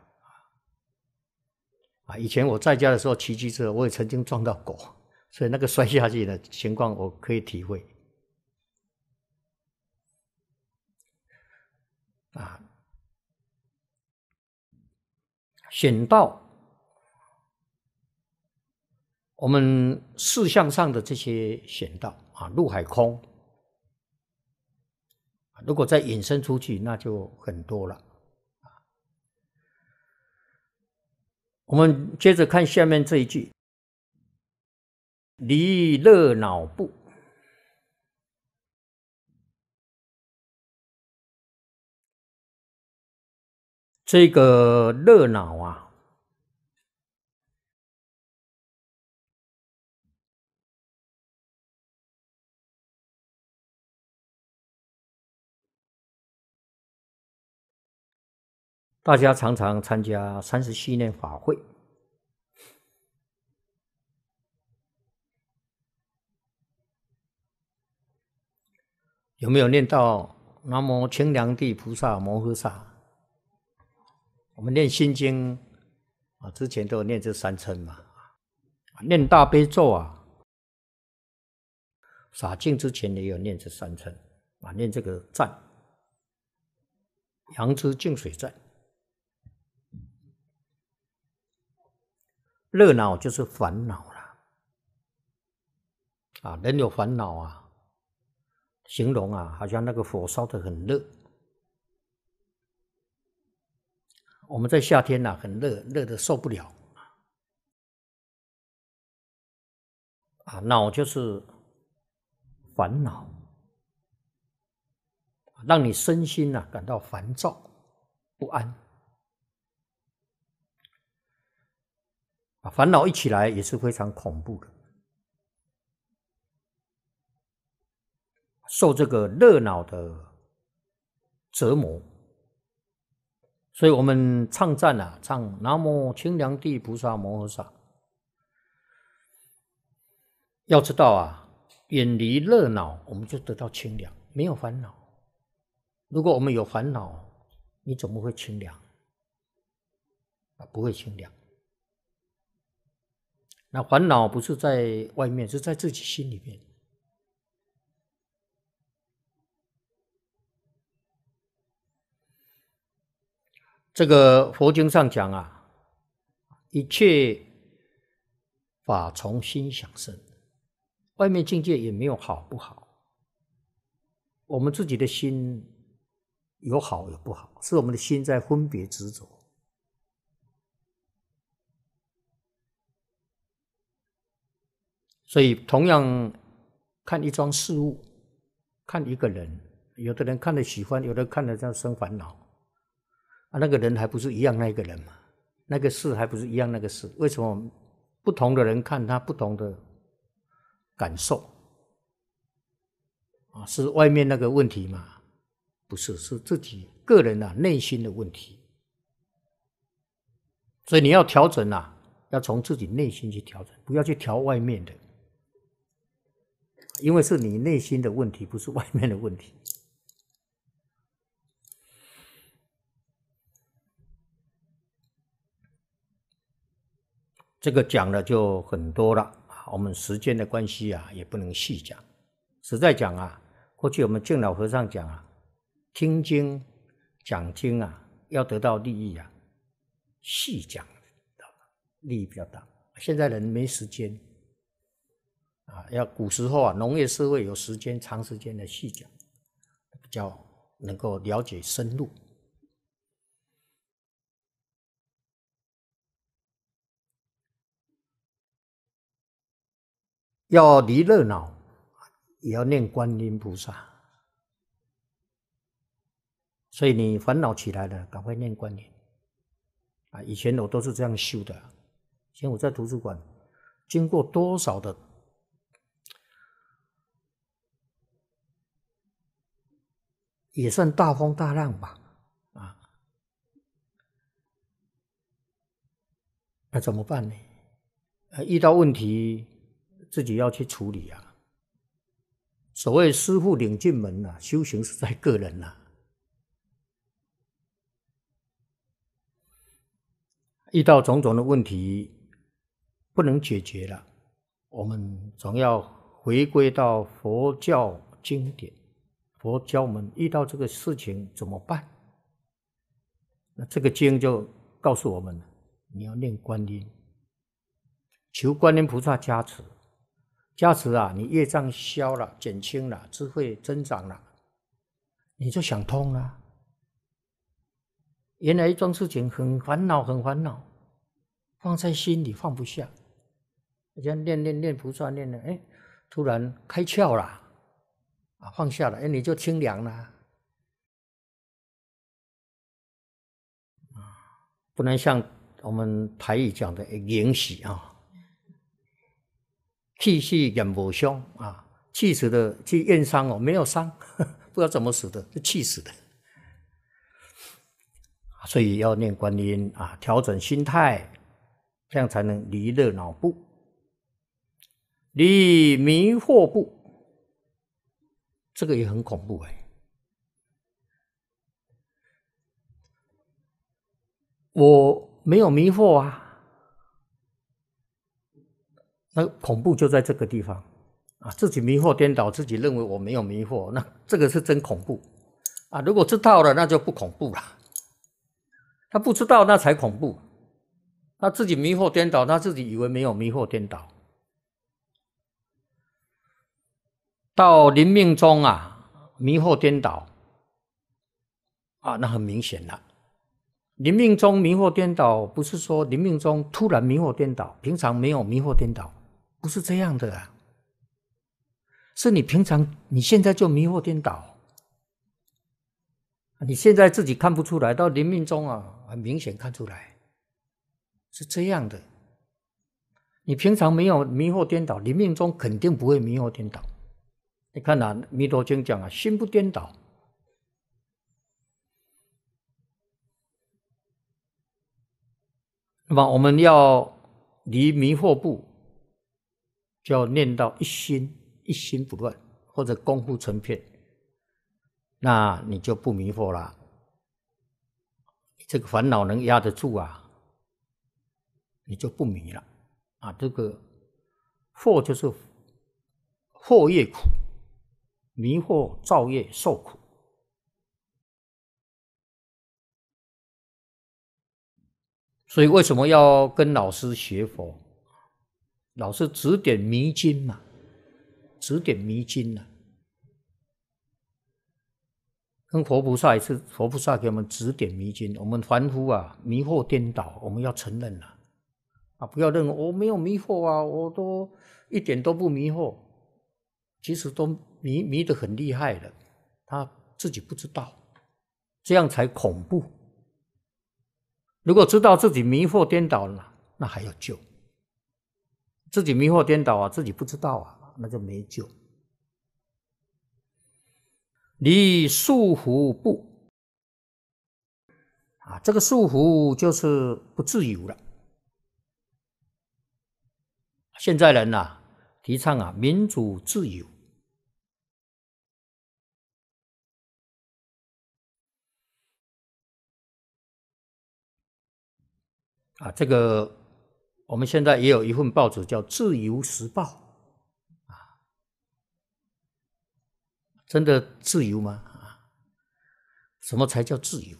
啊，以前我在家的时候骑机车，我也曾经撞到狗。所以那个摔下去的情况，我可以体会。啊，险道，我们四项上的这些险道啊，陆海空，如果再引申出去，那就很多了。我们接着看下面这一句。离热脑不？这个热闹啊，大家常常参加三十七年法会。有没有念到南无清凉地菩萨摩诃萨？我们念心经啊，之前都有念这三称嘛。念大悲咒啊，洒净之前也有念这三称啊，念这个赞，扬之净水赞。热闹就是烦恼了啊，人有烦恼啊。形容啊，好像那个火烧的很热。我们在夏天呐，很热，热的受不了啊。恼就是烦恼，让你身心呐感到烦躁不安啊。烦恼一起来也是非常恐怖的。受这个热闹的折磨，所以我们唱赞啊，唱南无清凉地菩萨摩诃萨。要知道啊，远离热闹，我们就得到清凉，没有烦恼。如果我们有烦恼，你怎么会清凉？啊，不会清凉。那烦恼不是在外面，是在自己心里面。这个佛经上讲啊，一切法从心想生，外面境界也没有好不好。我们自己的心有好有不好，是我们的心在分别执着。所以，同样看一桩事物，看一个人，有的人看得喜欢，有的看得生烦恼。啊，那个人还不是一样那个人嘛？那个事还不是一样那个事？为什么不同的人看他不同的感受？啊，是外面那个问题吗？不是，是自己个人啊内心的问题。所以你要调整啊，要从自己内心去调整，不要去调外面的，因为是你内心的问题，不是外面的问题。这个讲的就很多了我们时间的关系啊，也不能细讲。实在讲啊，过去我们敬老和尚讲啊，听经、讲经啊，要得到利益啊，细讲利益比较大。现在人没时间啊，要古时候啊，农业社会有时间，长时间的细讲，比较能够了解深入。要离热闹，也要念观音菩萨。所以你烦恼起来了，赶快念观音啊！以前我都是这样修的。以前我在图书馆，经过多少的，也算大风大浪吧，啊？那怎么办呢？呃，遇到问题。自己要去处理啊！所谓师傅领进门呐，修行是在个人呐。遇到种种的问题不能解决了，我们总要回归到佛教经典。佛教们遇到这个事情怎么办？那这个经就告诉我们：你要念观音，求观音菩萨加持。加持啊！你业障消了，减轻了，智慧增长了，你就想通了。原来一桩事情很烦恼，很烦恼，放在心里放不下，这样念念念不萨念念，哎，突然开窍了，啊，放下了，哎，你就清凉了。啊，不能像我们台语讲的“怜喜”啊。气息也无伤啊！气死的，去验伤哦，没有伤，不知道怎么死的，就气死的。所以要念观音啊，调整心态，这样才能离热脑部，离迷惑部。这个也很恐怖哎！我没有迷惑啊。那恐怖就在这个地方啊！自己迷惑颠倒，自己认为我没有迷惑，那这个是真恐怖啊！如果知道了，那就不恐怖了。他不知道，那才恐怖。他自己迷惑颠倒，他自己以为没有迷惑颠倒。到临命终啊，迷惑颠倒啊，那很明显了。临命终迷惑颠倒，不是说临命终突然迷惑颠倒，平常没有迷惑颠倒。不是这样的，啊，是你平常你现在就迷惑颠倒，你现在自己看不出来，到临命中啊，很明显看出来是这样的。你平常没有迷惑颠倒，临命中肯定不会迷惑颠倒。你看啊，《弥陀经》讲啊，心不颠倒。那么我们要离迷惑不？就要念到一心，一心不乱，或者功夫成片，那你就不迷惑了。这个烦恼能压得住啊，你就不迷了啊。这个惑就是惑业苦，迷惑造业受苦。所以为什么要跟老师学佛？老是指点迷津嘛，指点迷津呐，跟佛菩萨也是，佛菩萨给我们指点迷津。我们凡夫啊，迷惑颠倒，我们要承认了啊，不要认为我没有迷惑啊，我都一点都不迷惑，其实都迷迷得很厉害的，他自己不知道，这样才恐怖。如果知道自己迷惑颠倒了，那还要救。自己迷惑颠倒啊，自己不知道啊，那就没救。你束缚不啊？这个束缚就是不自由了。现在人呐，提倡啊民主自由啊，这个。我们现在也有一份报纸叫《自由时报》，啊，真的自由吗？啊，什么才叫自由？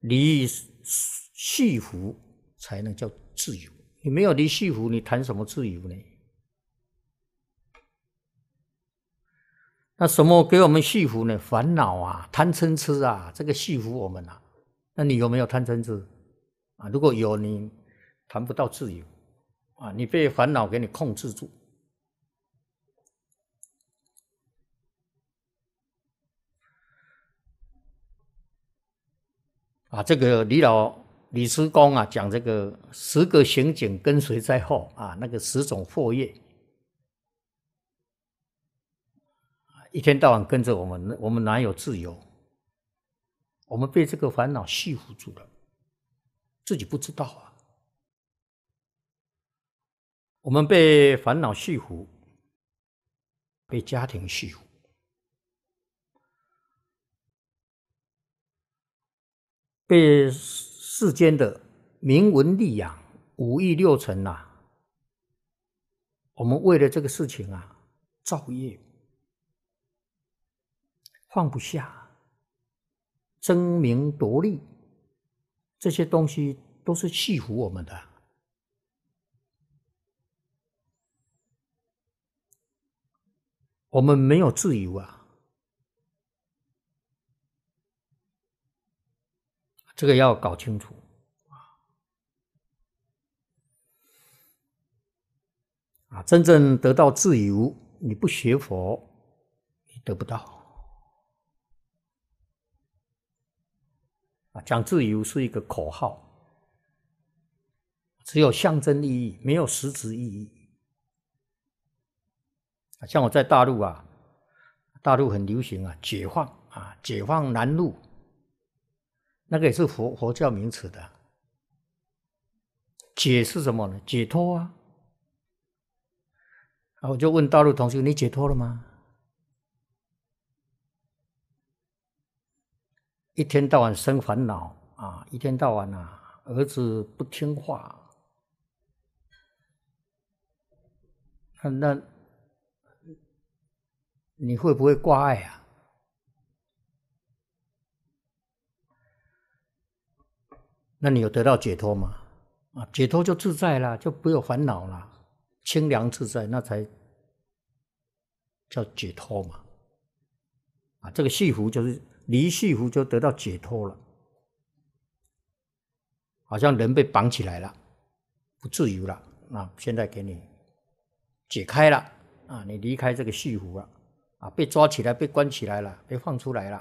离戏服才能叫自由。你没有离戏服，你谈什么自由呢？那什么给我们戏服呢？烦恼啊，贪嗔痴啊，这个戏服我们啊。那你有没有贪嗔痴？啊，如果有你谈不到自由，啊，你被烦恼给你控制住。啊，这个李老李师公啊，讲这个十个刑警跟随在后啊，那个十种祸业，一天到晚跟着我们，我们哪有自由？我们被这个烦恼束缚住了。自己不知道啊！我们被烦恼束缚，被家庭束缚，被世间的名闻利养、五欲六尘呐，我们为了这个事情啊，造业，放不下，争名夺利。这些东西都是束服我们的，我们没有自由啊！这个要搞清楚啊！真正得到自由，你不学佛，你得不到。啊，讲自由是一个口号，只有象征意义，没有实质意义。像我在大陆啊，大陆很流行啊，“解放”啊，“解放南路”，那个也是佛佛教名词的，“解”是什么呢？解脱啊！啊，我就问大陆同学：“你解脱了吗？”一天到晚生烦恼啊！一天到晚啊，儿子不听话，那你会不会挂碍啊？那你有得到解脱吗？啊，解脱就自在了，就不有烦恼了，清凉自在，那才叫解脱嘛！啊，这个戏服就是。离束服就得到解脱了，好像人被绑起来了，不自由了。那现在给你解开了，啊，你离开这个束服了，啊，被抓起来被关起来了，被放出来了。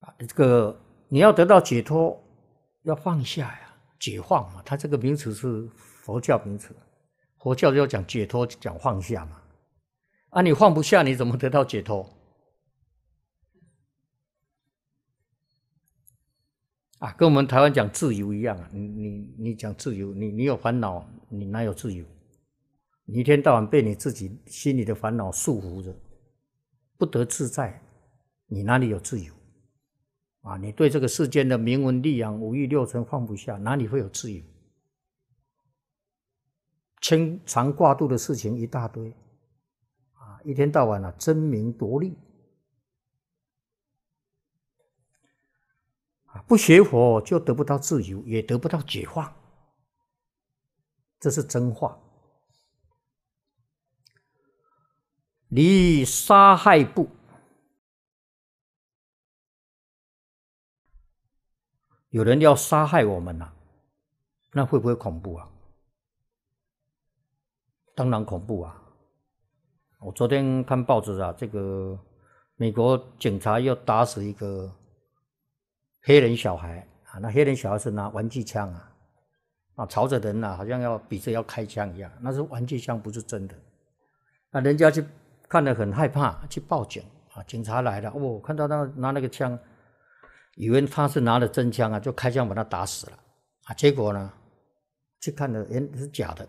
啊，这个你要得到解脱，要放下呀，解放嘛，它这个名词是佛教名词。佛教就要讲解脱，讲放下嘛。啊，你放不下，你怎么得到解脱？啊，跟我们台湾讲自由一样啊。你你你讲自由，你你有烦恼，你哪有自由？你一天到晚被你自己心里的烦恼束缚着，不得自在，你哪里有自由？啊，你对这个世间的名闻利养、五欲六尘放不下，哪里会有自由？牵肠挂肚的事情一大堆，啊，一天到晚啊争名夺利，啊，不学佛就得不到自由，也得不到解放，这是真话。离杀害不？有人要杀害我们呐，那会不会恐怖啊？当然恐怖啊！我昨天看报纸啊，这个美国警察要打死一个黑人小孩啊，那黑人小孩是拿玩具枪啊，啊，朝着人啊，好像要比着要开枪一样。那是玩具枪，不是真的。那人家去看了很害怕，去报警啊，警察来了，我看到那拿那个枪，以为他是拿了真枪啊，就开枪把他打死了啊。结果呢，去看了，人是假的。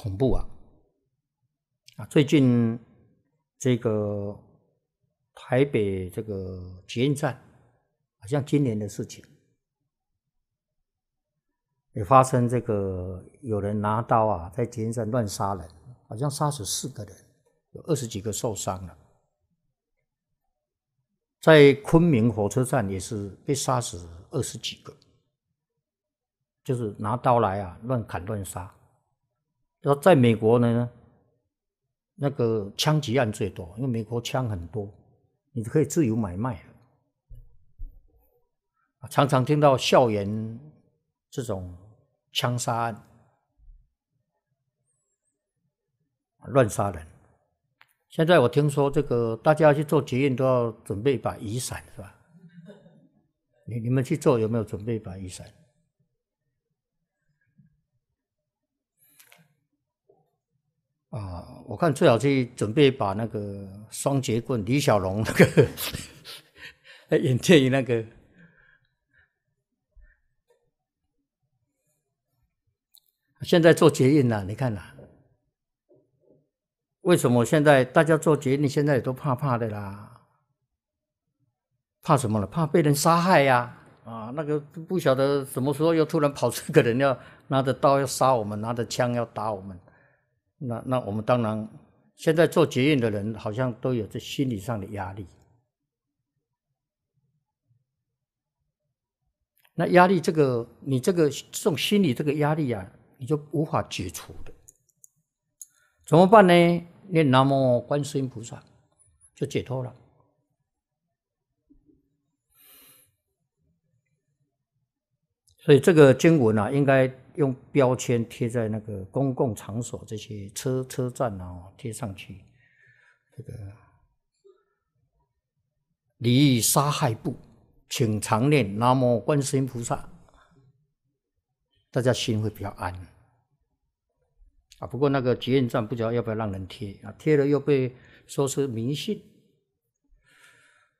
恐怖啊！啊，最近这个台北这个捷运站，好像今年的事情也发生，这个有人拿刀啊，在捷运站乱杀人，好像杀死四个人，有二十几个受伤了。在昆明火车站也是被杀死二十几个，就是拿刀来啊，乱砍乱杀。后在美国呢，那个枪击案最多，因为美国枪很多，你可以自由买卖。常常听到校园这种枪杀案，乱杀人。现在我听说这个大家去做捷运都要准备一把雨伞，是吧？你你们去做有没有准备一把雨伞？啊，我看最好去准备把那个双截棍，李小龙那个，演电影那个。现在做决定呐，你看呐，为什么现在大家做决定，现在也都怕怕的啦？怕什么了？怕被人杀害呀？啊，那个不晓得什么时候又突然跑出一个人，要拿着刀要杀我们，拿着枪要打我们。那那我们当然，现在做结印的人好像都有这心理上的压力。那压力这个，你这个这种心理这个压力啊，你就无法解除的。怎么办呢？念南无观世音菩萨，就解脱了。所以这个经文啊，应该。用标签贴在那个公共场所这些车车站啊，贴上去，这个，离益杀害不，请常念南无观世音菩萨，大家心会比较安啊。不过那个捷运站不知道要不要让人贴啊，贴了又被说是迷信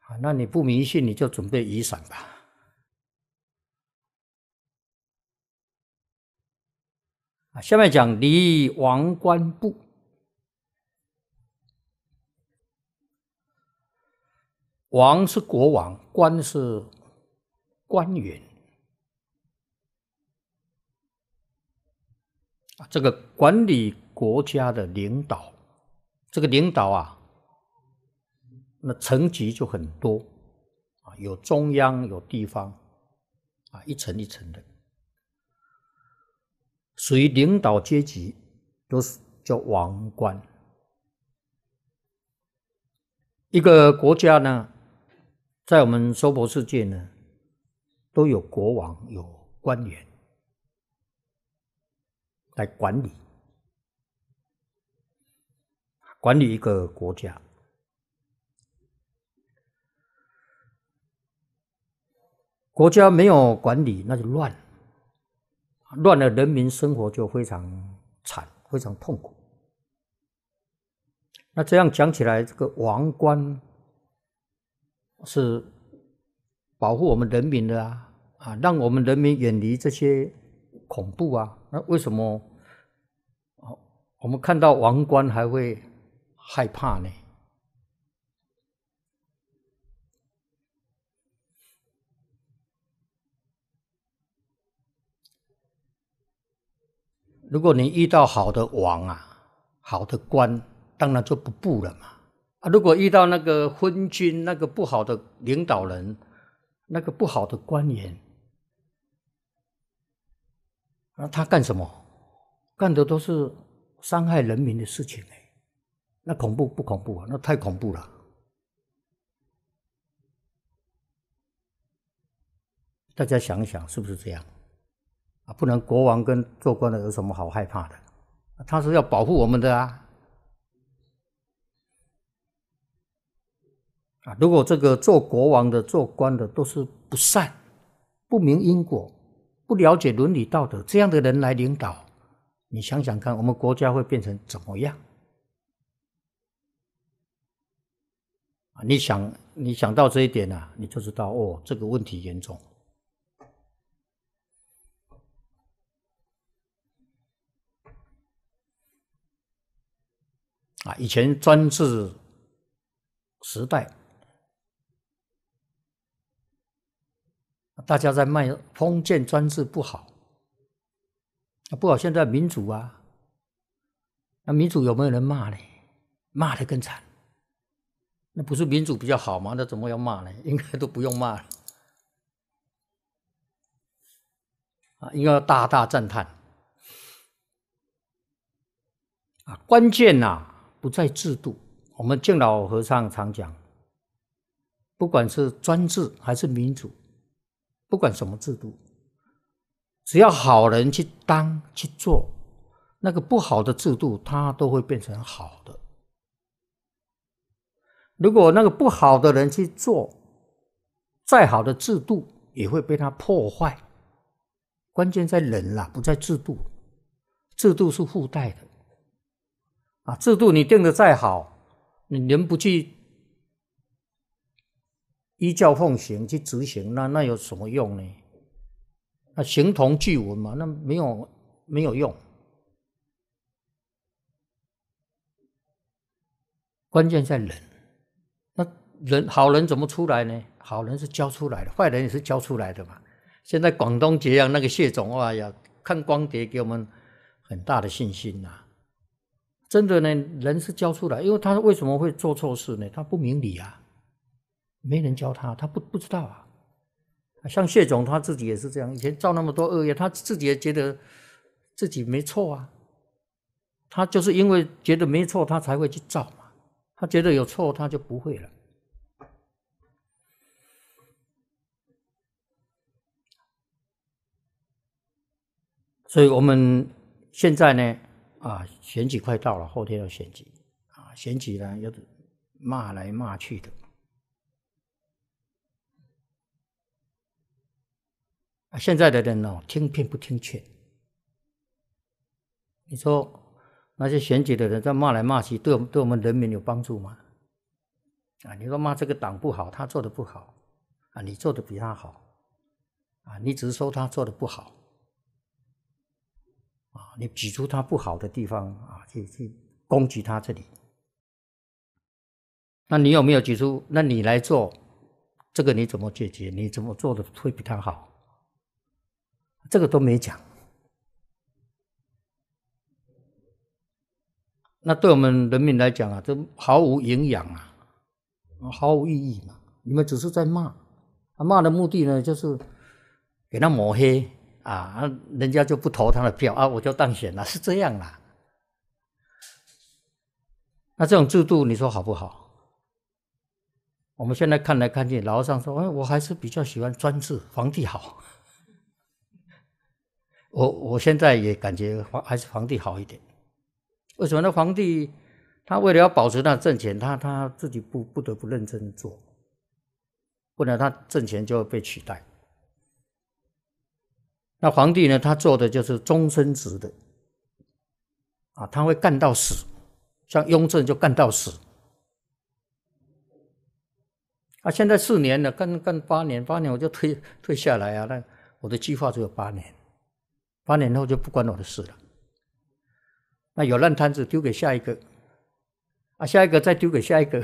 啊。那你不迷信，你就准备雨伞吧。下面讲离王官部，王是国王，官是官员这个管理国家的领导，这个领导啊，那层级就很多啊，有中央，有地方，啊一层一层的。属于领导阶级，都是叫王冠。一个国家呢，在我们娑婆世界呢，都有国王、有官员来管理，管理一个国家。国家没有管理，那就乱。乱了人民生活就非常惨，非常痛苦。那这样讲起来，这个王冠是保护我们人民的啊，啊，让我们人民远离这些恐怖啊。那为什么，哦，我们看到王冠还会害怕呢？如果你遇到好的王啊，好的官，当然就不布了嘛。啊，如果遇到那个昏君，那个不好的领导人，那个不好的官员，那他干什么？干的都是伤害人民的事情哎，那恐怖不恐怖啊？那太恐怖了。大家想一想，是不是这样？不能，国王跟做官的有什么好害怕的？他是要保护我们的啊！啊，如果这个做国王的、做官的都是不善、不明因果、不了解伦理道德这样的人来领导，你想想看，我们国家会变成怎么样？啊，你想，你想到这一点呢，你就知道哦，这个问题严重。啊，以前专制时代，大家在卖封建专制不好，不好。现在民主啊，那民主有没有人骂呢？骂的更惨。那不是民主比较好吗？那怎么要骂呢？应该都不用骂了。啊，应该要大大赞叹。啊，关键呐！不在制度，我们敬老和尚常讲，不管是专制还是民主，不管什么制度，只要好人去当去做，那个不好的制度，它都会变成好的。如果那个不好的人去做，再好的制度也会被他破坏。关键在人啦，不在制度，制度是附带的。制度你定的再好，你人不去依教奉行去执行，那那有什么用呢？那形同具文嘛，那没有没有用。关键在人，那人好人怎么出来呢？好人是教出来的，坏人也是教出来的嘛。现在广东揭阳那个谢总，啊，呀，看光碟给我们很大的信心呐。真的呢，人是教出来，因为他为什么会做错事呢？他不明理啊，没人教他，他不不知道啊。像谢总他自己也是这样，以前造那么多恶业，他自己也觉得自己没错啊。他就是因为觉得没错，他才会去造嘛。他觉得有错，他就不会了。所以我们现在呢？啊，选举快到了，后天要选举。啊，选举呢要骂来骂去的。啊，现在的人哦，听骗不听劝。你说那些选举的人在骂来骂去，对对我们人民有帮助吗？啊，你说骂这个党不好，他做的不好。啊，你做的比他好。啊，你只是说他做的不好。啊，你指出他不好的地方啊，去去攻击他这里。那你有没有指出？那你来做，这个你怎么解决？你怎么做的会比他好？这个都没讲。那对我们人民来讲啊，都毫无营养啊，毫无意义嘛。你们只是在骂，骂的目的呢，就是给他抹黑。啊，人家就不投他的票啊，我就当选了，是这样啦。那这种制度，你说好不好？我们现在看来看去，老和尚说：“哎，我还是比较喜欢专制皇帝好。”我我现在也感觉皇还是皇帝好一点。为什么呢？皇帝他为了要保持那挣钱，他他自己不不得不认真做，不然他挣钱就会被取代。那皇帝呢？他做的就是终身职的，啊，他会干到死。像雍正就干到死。啊，现在四年了，干干八年，八年我就退退下来啊。那我的计划只有八年，八年后就不关我的事了。那有烂摊子丢给下一个，啊，下一个再丢给下一个，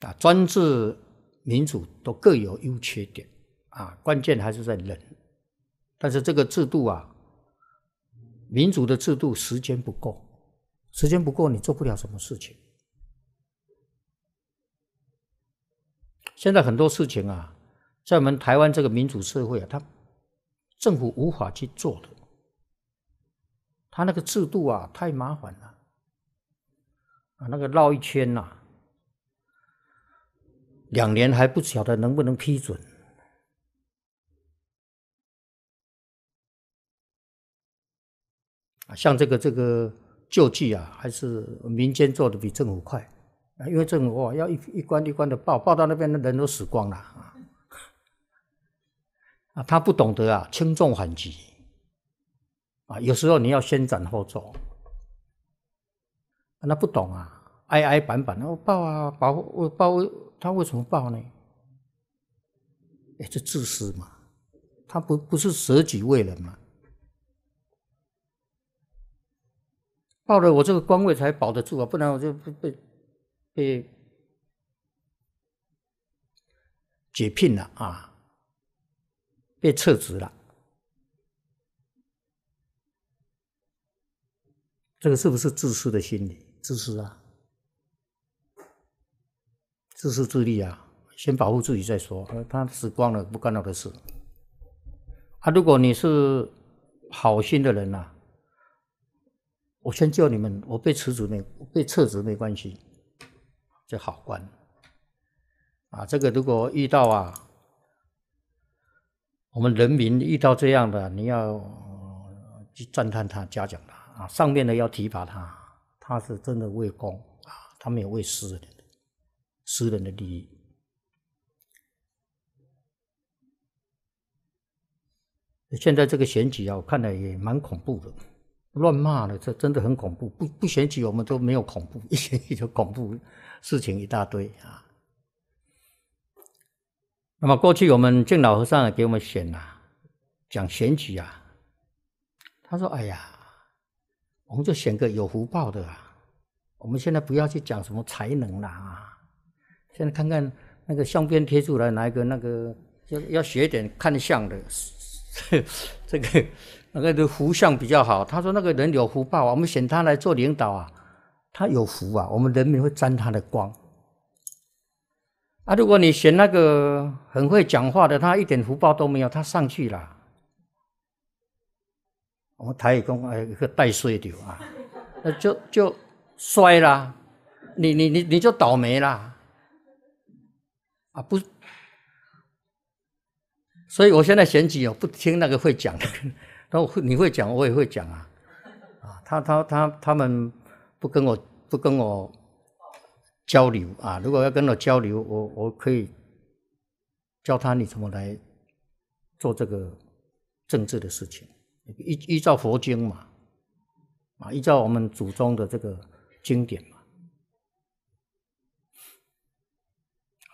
啊，专制。民主都各有优缺点，啊，关键还是在人。但是这个制度啊，民主的制度时间不够，时间不够你做不了什么事情。现在很多事情啊，在我们台湾这个民主社会啊，他政府无法去做的，他那个制度啊太麻烦了，啊，那个绕一圈呐。两年还不晓得能不能批准啊？像这个这个救济啊，还是民间做的比政府快因为政府啊要一一关一关的报，报到那边的人都死光了啊！啊，他不懂得啊轻重缓急啊，有时候你要先斩后奏，他不懂啊，挨挨板板我报啊保我报。他为什么报呢？哎，这自私嘛，他不不是舍己为人嘛。报了我这个官位才保得住啊，不然我就被被被解聘了啊，被撤职了。这个是不是自私的心理？自私啊！自私自利啊！先保护自己再说。他死光了，不干他的事。啊，如果你是好心的人呐，我先救你们，我被辞职没被撤职没关系，就好官。啊，这个如果遇到啊，我们人民遇到这样的，你要去赞叹他、嘉奖他啊，上面的要提拔他，他是真的为公啊，他没有为私的。私人的利益。现在这个选举啊，我看了也蛮恐怖的，乱骂的，这真的很恐怖。不不选举，我们都没有恐怖；一选举就恐怖，事情一大堆啊。那么过去我们敬老和尚给我们选啊，讲选举啊，他说：“哎呀，我们就选个有福报的啊。我们现在不要去讲什么才能啦。”现在看看那个相片贴出来哪一个那个要要学点看相的，这个那个的福相比较好。他说那个人有福报，我们选他来做领导啊，他有福啊，我们人民会沾他的光。啊，如果你选那个很会讲话的，他一点福报都没有，他上去了，我们台语讲哎，有个带碎的啊，那就就衰啦，你你你你就倒霉啦。啊不，所以我现在选举哦，不听那个会讲，的，那我会你会讲，我也会讲啊，啊，他他他他们不跟我不跟我交流啊，如果要跟我交流，我我可以教他你怎么来做这个政治的事情，依依照佛经嘛，啊，依照我们祖宗的这个经典嘛。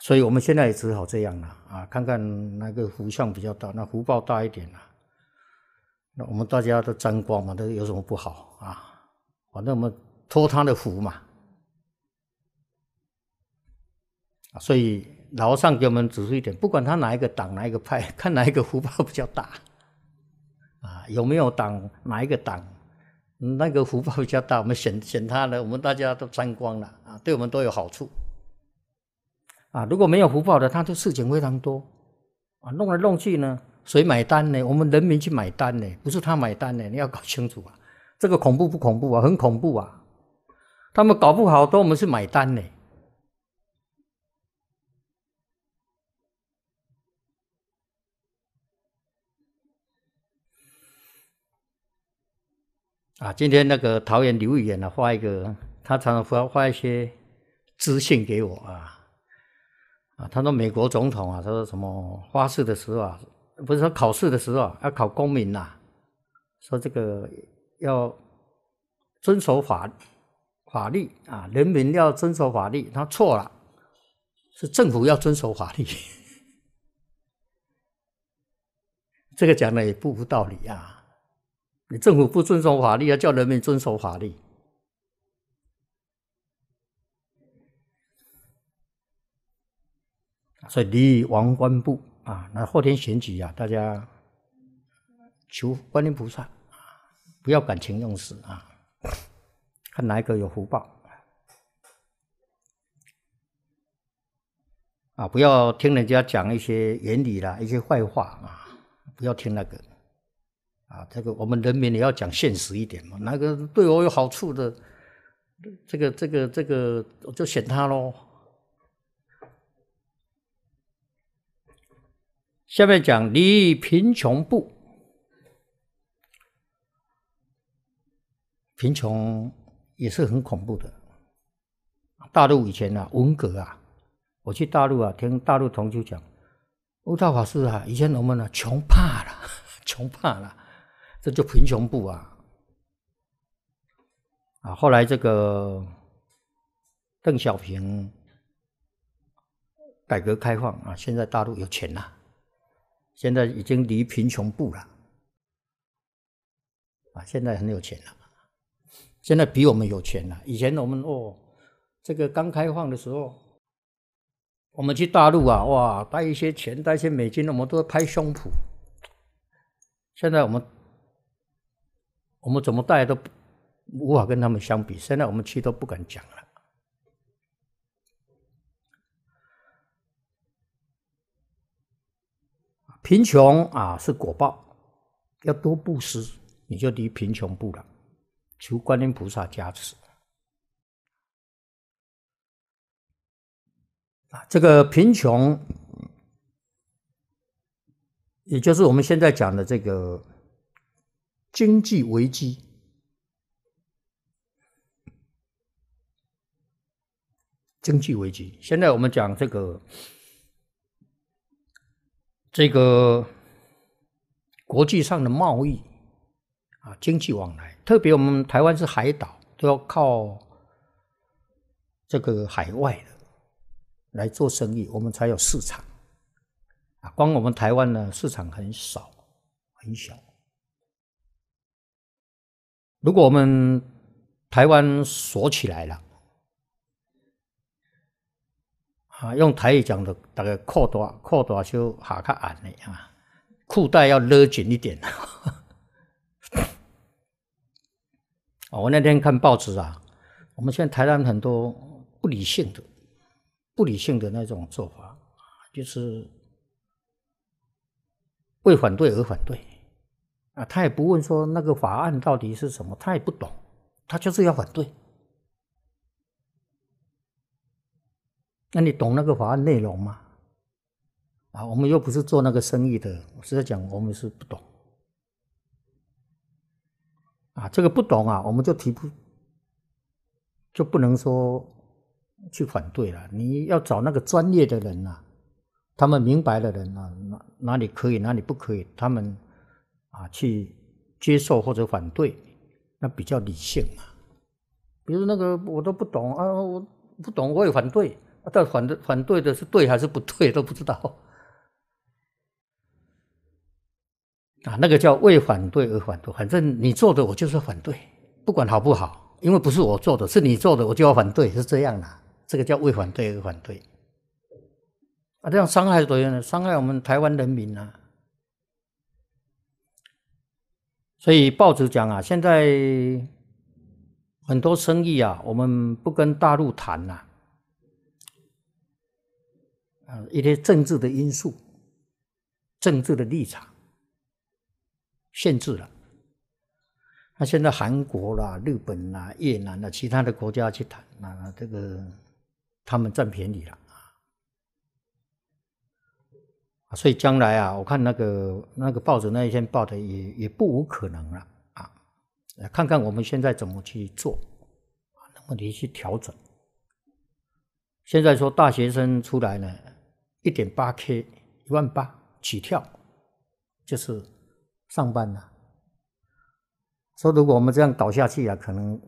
所以我们现在也只好这样了啊！看看那个福相比较大，那福报大一点了，那我们大家都沾光嘛，都有什么不好啊？反正我们托他的福嘛所以老上给我们指出一点，不管他哪一个党、哪一个派，看哪一个福报比较大啊？有没有党？哪一个党那个福报比较大？我们选选他呢，我们大家都沾光了啊！对我们都有好处。啊，如果没有福报的，他的事情非常多啊，弄来弄去呢，谁买单呢？我们人民去买单呢，不是他买单呢，你要搞清楚啊，这个恐怖不恐怖啊？很恐怖啊，他们搞不好都我们去买单呢。啊，今天那个桃园刘议员呢，发一个，他常常发发一些资讯给我啊。啊，他说美国总统啊，他说什么花式的时候啊，不是说考试的时候要考公民呐，说这个要遵守法法律啊，人民要遵守法律，他错了，是政府要遵守法律，这个讲的也不无道理啊，你政府不遵守法律，要叫人民遵守法律。所以离王官部啊，那后天选举啊，大家求观音菩萨，不要感情用事啊，看哪一个有福报啊，不要听人家讲一些原理啦，一些坏话啊，不要听那个啊，这个我们人民也要讲现实一点嘛，哪个对我有好处的，这个这个这个，我就选他喽。下面讲离贫穷不贫穷也是很恐怖的。大陆以前啊，文革啊，我去大陆啊，听大陆同学讲，欧照法师啊，以前我们呢穷怕了，穷怕了，这就贫穷不啊。啊，后来这个邓小平改革开放啊，现在大陆有钱了。现在已经离贫穷步了，啊，现在很有钱了，现在比我们有钱了。以前我们哦，这个刚开放的时候，我们去大陆啊，哇，带一些钱，带一些美金，我们都拍胸脯。现在我们，我们怎么带都无法跟他们相比。现在我们去都不敢讲了。贫穷啊，是果报，要多布施，你就离贫穷不了。求观音菩萨加持啊！这个贫穷，也就是我们现在讲的这个经济危机。经济危机，现在我们讲这个。这个国际上的贸易啊，经济往来，特别我们台湾是海岛，都要靠这个海外的来做生意，我们才有市场啊。光我们台湾呢，市场很少很小。如果我们台湾锁起来了，啊，用台语讲的，大概裤大裤大就下较硬的啊，裤带要勒紧一点。哦，我那天看报纸啊，我们现在台湾很多不理性的、不理性的那种做法，就是为反对而反对啊，他也不问说那个法案到底是什么，他也不懂，他就是要反对。那你懂那个法案内容吗？啊，我们又不是做那个生意的，实在讲，我们是不懂。啊，这个不懂啊，我们就提不，就不能说去反对了。你要找那个专业的人啊，他们明白的人啊，哪哪里可以，哪里不可以，他们啊去接受或者反对，那比较理性嘛。比如那个我都不懂啊，我不懂我也反对。啊，但反对反对的是对还是不对都不知道。啊，那个叫为反对而反对，反正你做的我就是反对，不管好不好，因为不是我做的是你做的，我就要反对，是这样的。这个叫为反对而反对。啊，这样伤害多严重，伤害我们台湾人民啊！所以报纸讲啊，现在很多生意啊，我们不跟大陆谈啦。一些政治的因素、政治的立场限制了。那现在韩国啦、日本啦、越南啦、其他的国家去谈，那这个他们占便宜了啊。所以将来啊，我看那个那个报纸那一天报的也也不无可能了啊。看看我们现在怎么去做啊？问题去调整。现在说大学生出来呢？一点八 K 一万八起跳，就是上班了。说如果我们这样搞下去啊，可能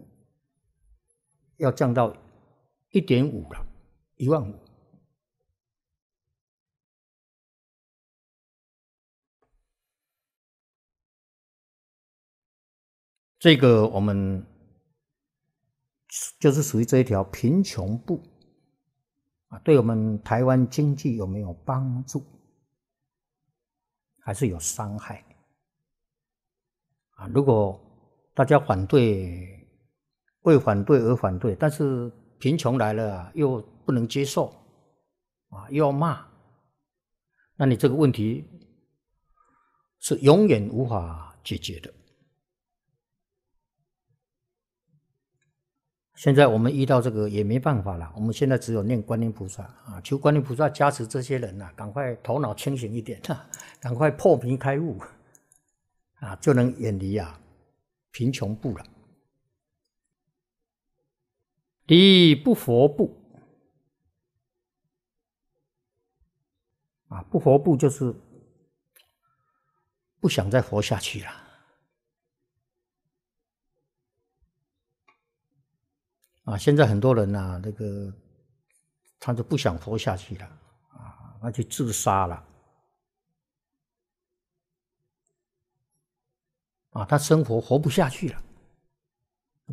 要降到一点五了，一万五。这个我们就是属于这一条贫穷部。啊，对我们台湾经济有没有帮助，还是有伤害？啊，如果大家反对，为反对而反对，但是贫穷来了又不能接受，啊，又要骂，那你这个问题是永远无法解决的。现在我们遇到这个也没办法了，我们现在只有念观音菩萨啊，求观音菩萨加持这些人呐，赶快头脑清醒一点，赶快破迷开悟，啊，就能远离啊贫穷部了。你不活不？啊，不活不就是不想再活下去了。啊，现在很多人呐，那个他就不想活下去了，啊，那就自杀了。啊，他生活活不下去了，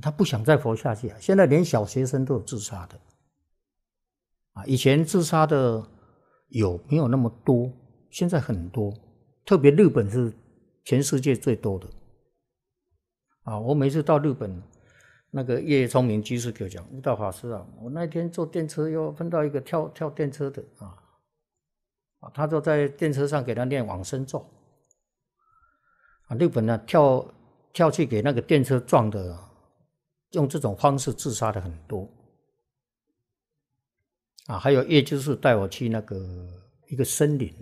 他不想再活下去了。现在连小学生都有自杀的，啊，以前自杀的有没有那么多？现在很多，特别日本是全世界最多的。啊，我每次到日本。那个叶聪明居士给我讲：，悟道法师啊，我那天坐电车又碰到一个跳跳电车的啊，啊，他就在电车上给他念往生咒啊。日本呢，跳跳去给那个电车撞的，用这种方式自杀的很多啊。还有叶居士带我去那个一个森林，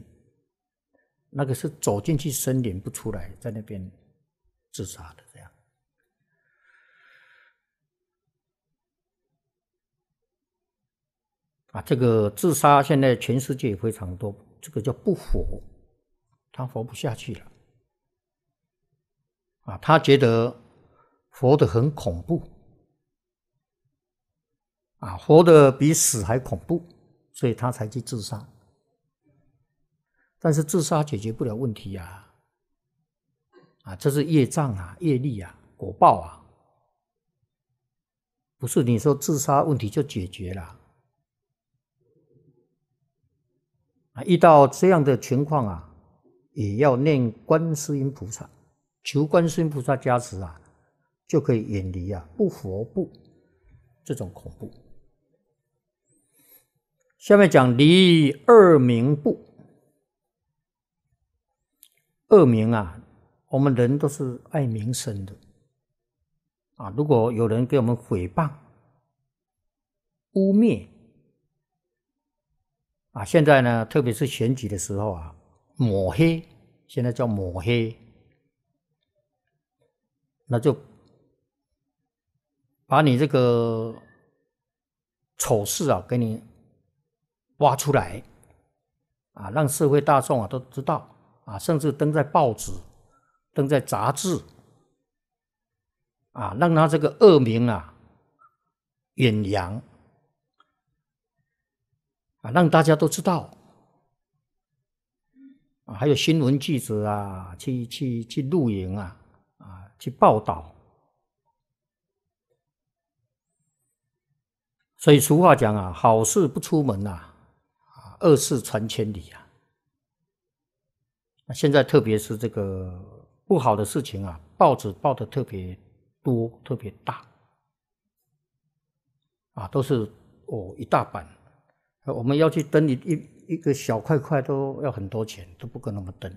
那个是走进去森林不出来，在那边自杀的。啊，这个自杀现在全世界非常多，这个叫不活，他活不下去了。啊，他觉得活的很恐怖，啊，活的比死还恐怖，所以他才去自杀。但是自杀解决不了问题呀，啊，这是业障啊，业力啊，果报啊，不是你说自杀问题就解决了。遇到这样的情况啊，也要念观世音菩萨，求观世音菩萨加持啊，就可以远离啊不佛不这种恐怖。下面讲离二名不，恶名啊，我们人都是爱名声的啊，如果有人给我们诽谤、污蔑。啊，现在呢，特别是选举的时候啊，抹黑，现在叫抹黑，那就把你这个丑事啊，给你挖出来，啊，让社会大众啊都知道，啊，甚至登在报纸、登在杂志，啊，让他这个恶名啊远扬。啊，让大家都知道，啊，还有新闻记者啊，去去去露营啊，啊，去报道。所以俗话讲啊，好事不出门啊，啊，恶事传千里啊。那现在特别是这个不好的事情啊，报纸报的特别多，特别大，啊，都是哦一大版。我们要去登一一一个小块块都要很多钱，都不跟那么登。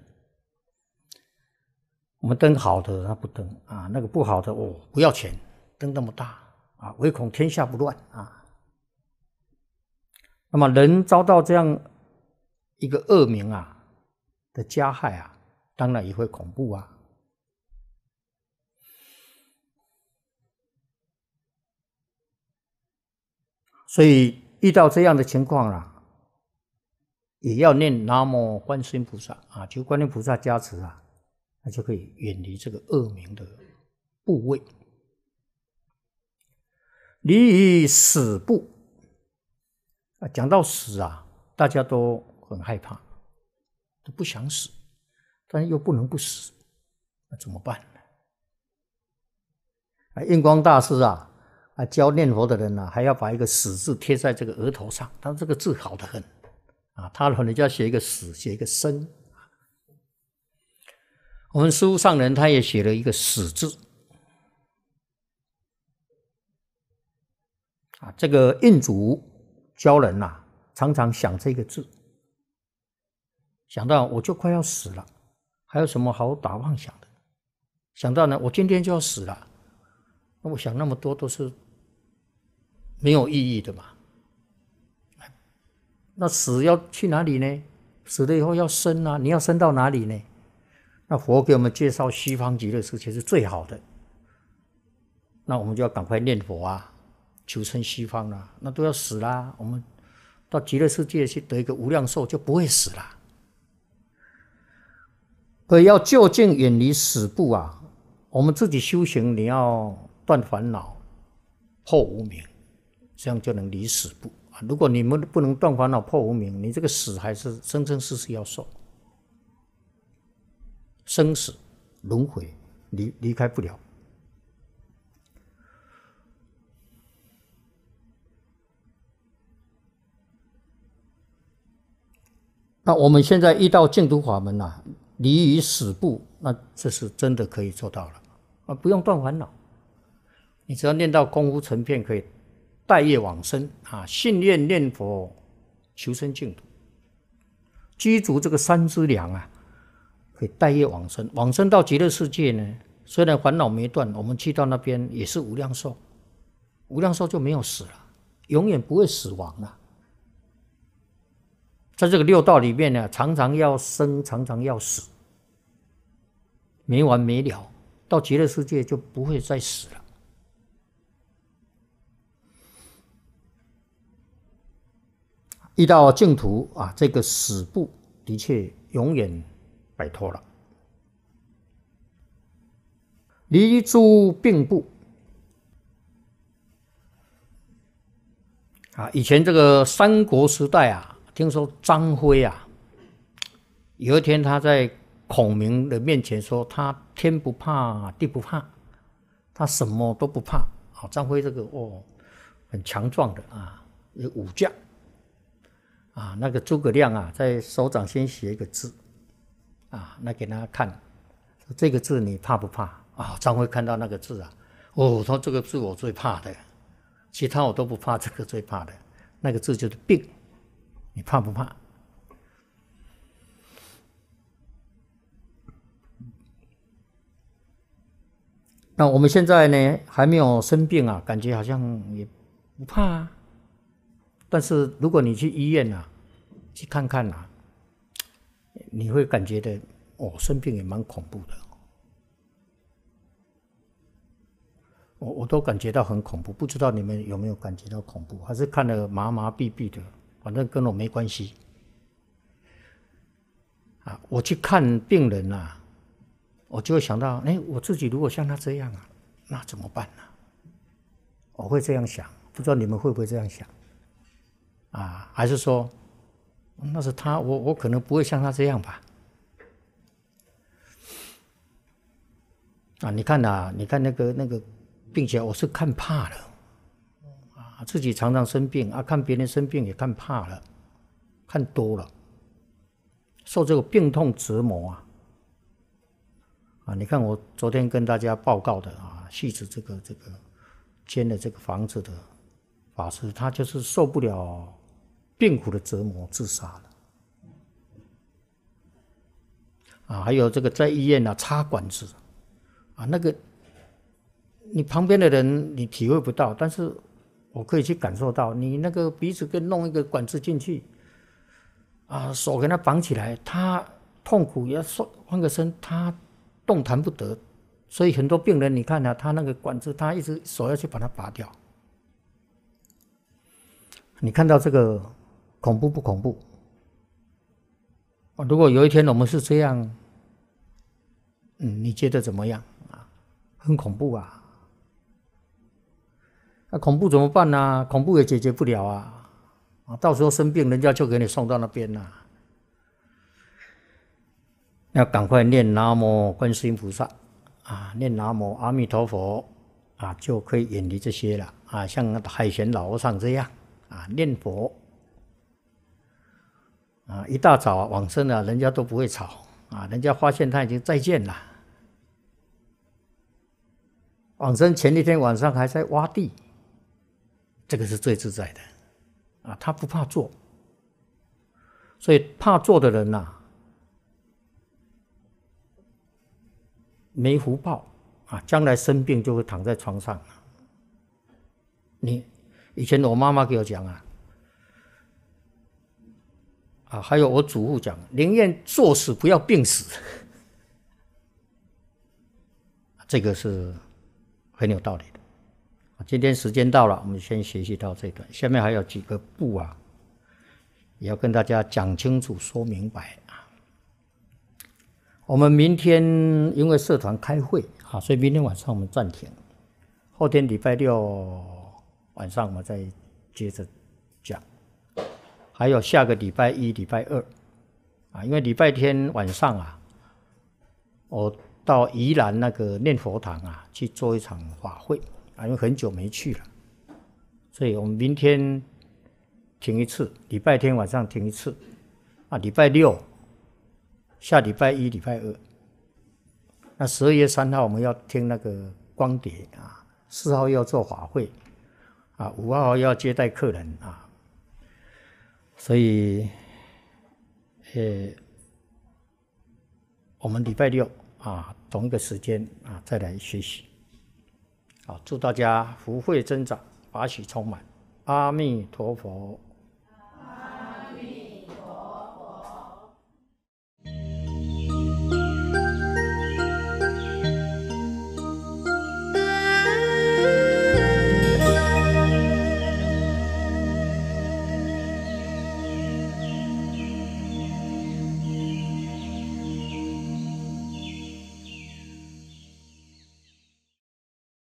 我们登好的他不登啊，那个不好的哦不要钱，登那么大啊，唯恐天下不乱啊。那么人遭到这样一个恶名啊的加害啊，当然也会恐怖啊。所以。遇到这样的情况啦，也要念南无观世音菩萨啊，求观音菩萨加持啊，那就可以远离这个恶名的部位。离于死部啊，讲到死啊，大家都很害怕，都不想死，但又不能不死，那怎么办呢？啊，印光大师啊。教念佛的人呢，还要把一个“死”字贴在这个额头上。他这个字好得很啊！他老人家写一个“死”，写一个“生”。我们书上人他也写了一个“死”字啊。这个印祖教人呐，常常想这个字，想到我就快要死了，还有什么好打妄想的？想到呢，我今天就要死了，那我想那么多都是。没有意义的嘛？那死要去哪里呢？死了以后要生啊！你要生到哪里呢？那佛给我们介绍西方极乐世界是最好的。那我们就要赶快念佛啊，求生西方啊！那都要死啦，我们到极乐世界去得一个无量寿，就不会死了。可要就近远离死部啊！我们自己修行，你要断烦恼，破无明。这样就能离死不啊！如果你们不能断烦恼、破无明，你这个死还是生生世世要受生死轮回，离离开不了。那我们现在一到净土法门呐，离于死不，那这是真的可以做到了啊！不用断烦恼，你只要念到功夫成片可以。待业往生啊，信念念佛，求生净土，积足这个三资粮啊，可以待业往生。往生到极乐世界呢，虽然烦恼没断，我们去到那边也是无量寿，无量寿就没有死了，永远不会死亡了。在这个六道里面呢，常常要生，常常要死，没完没了。到极乐世界就不会再死了。一到净土啊，这个死部的确永远摆脱了，离诸病部啊！以前这个三国时代啊，听说张飞啊，有一天他在孔明的面前说：“他天不怕地不怕，他什么都不怕。”好，张飞这个哦，很强壮的啊，有武将。啊，那个诸葛亮啊，在手掌先写一个字，啊，来给他看，看，这个字你怕不怕？啊，常会看到那个字啊，哦，说这个字我最怕的，其他我都不怕，这个最怕的，那个字就是病，你怕不怕？那我们现在呢，还没有生病啊，感觉好像也不怕啊。但是如果你去医院啊，去看看呐，你会感觉到哦，生病也蛮恐怖的。我我都感觉到很恐怖，不知道你们有没有感觉到恐怖？还是看得麻麻痹痹的，反正跟我没关系。啊，我去看病人呐，我就会想到，哎，我自己如果像他这样啊，那怎么办呢？我会这样想，不知道你们会不会这样想？啊，还是说那是他？我我可能不会像他这样吧？啊，你看呐，你看那个那个，并且我是看怕了啊，自己常常生病啊，看别人生病也看怕了，看多了，受这个病痛折磨啊啊！你看我昨天跟大家报告的啊，戏子这个这个建的这个房子的法师，他就是受不了。病苦的折磨，自杀了。啊，还有这个在医院呢，插管子，啊，那个你旁边的人你体会不到，但是我可以去感受到，你那个鼻子跟弄一个管子进去，啊，手给他绑起来，他痛苦，要说换个身，他动弹不得，所以很多病人你看呢，他那个管子，他一直手要去把它拔掉，你看到这个。恐怖不恐怖？啊，如果有一天我们是这样，嗯，你觉得怎么样啊？很恐怖啊！那恐怖怎么办呢？恐怖也解决不了啊！啊，到时候生病，人家就给你送到那边了。要赶快念南无观世音菩萨啊，念南无阿弥陀佛啊，就可以远离这些了啊。像海老和尚这样啊，念佛。啊，一大早啊、往生了，人家都不会吵啊。人家发现他已经再见了。往生前一天晚上还在挖地，这个是最自在的啊。他不怕做，所以怕做的人呐，没福报啊。将来生病就会躺在床上。你以前我妈妈给我讲啊。啊，还有我祖父讲，宁愿坐死，不要病死，这个是很有道理的。今天时间到了，我们先学习到这段，下面还有几个部啊，也要跟大家讲清楚、说明白啊。我们明天因为社团开会，啊，所以明天晚上我们暂停，后天礼拜六晚上我们再接着。还有下个礼拜一、礼拜二，啊，因为礼拜天晚上啊，我到宜兰那个念佛堂啊去做一场法会，啊，因为很久没去了，所以我们明天停一次，礼拜天晚上停一次，啊，礼拜六下礼拜一、礼拜二，那十二月三号我们要听那个光碟啊，四号要做法会，啊，五号要接待客人啊。所以，呃，我们礼拜六啊，同一个时间啊，再来学习。好，祝大家福慧增长，法喜充满。阿弥陀佛。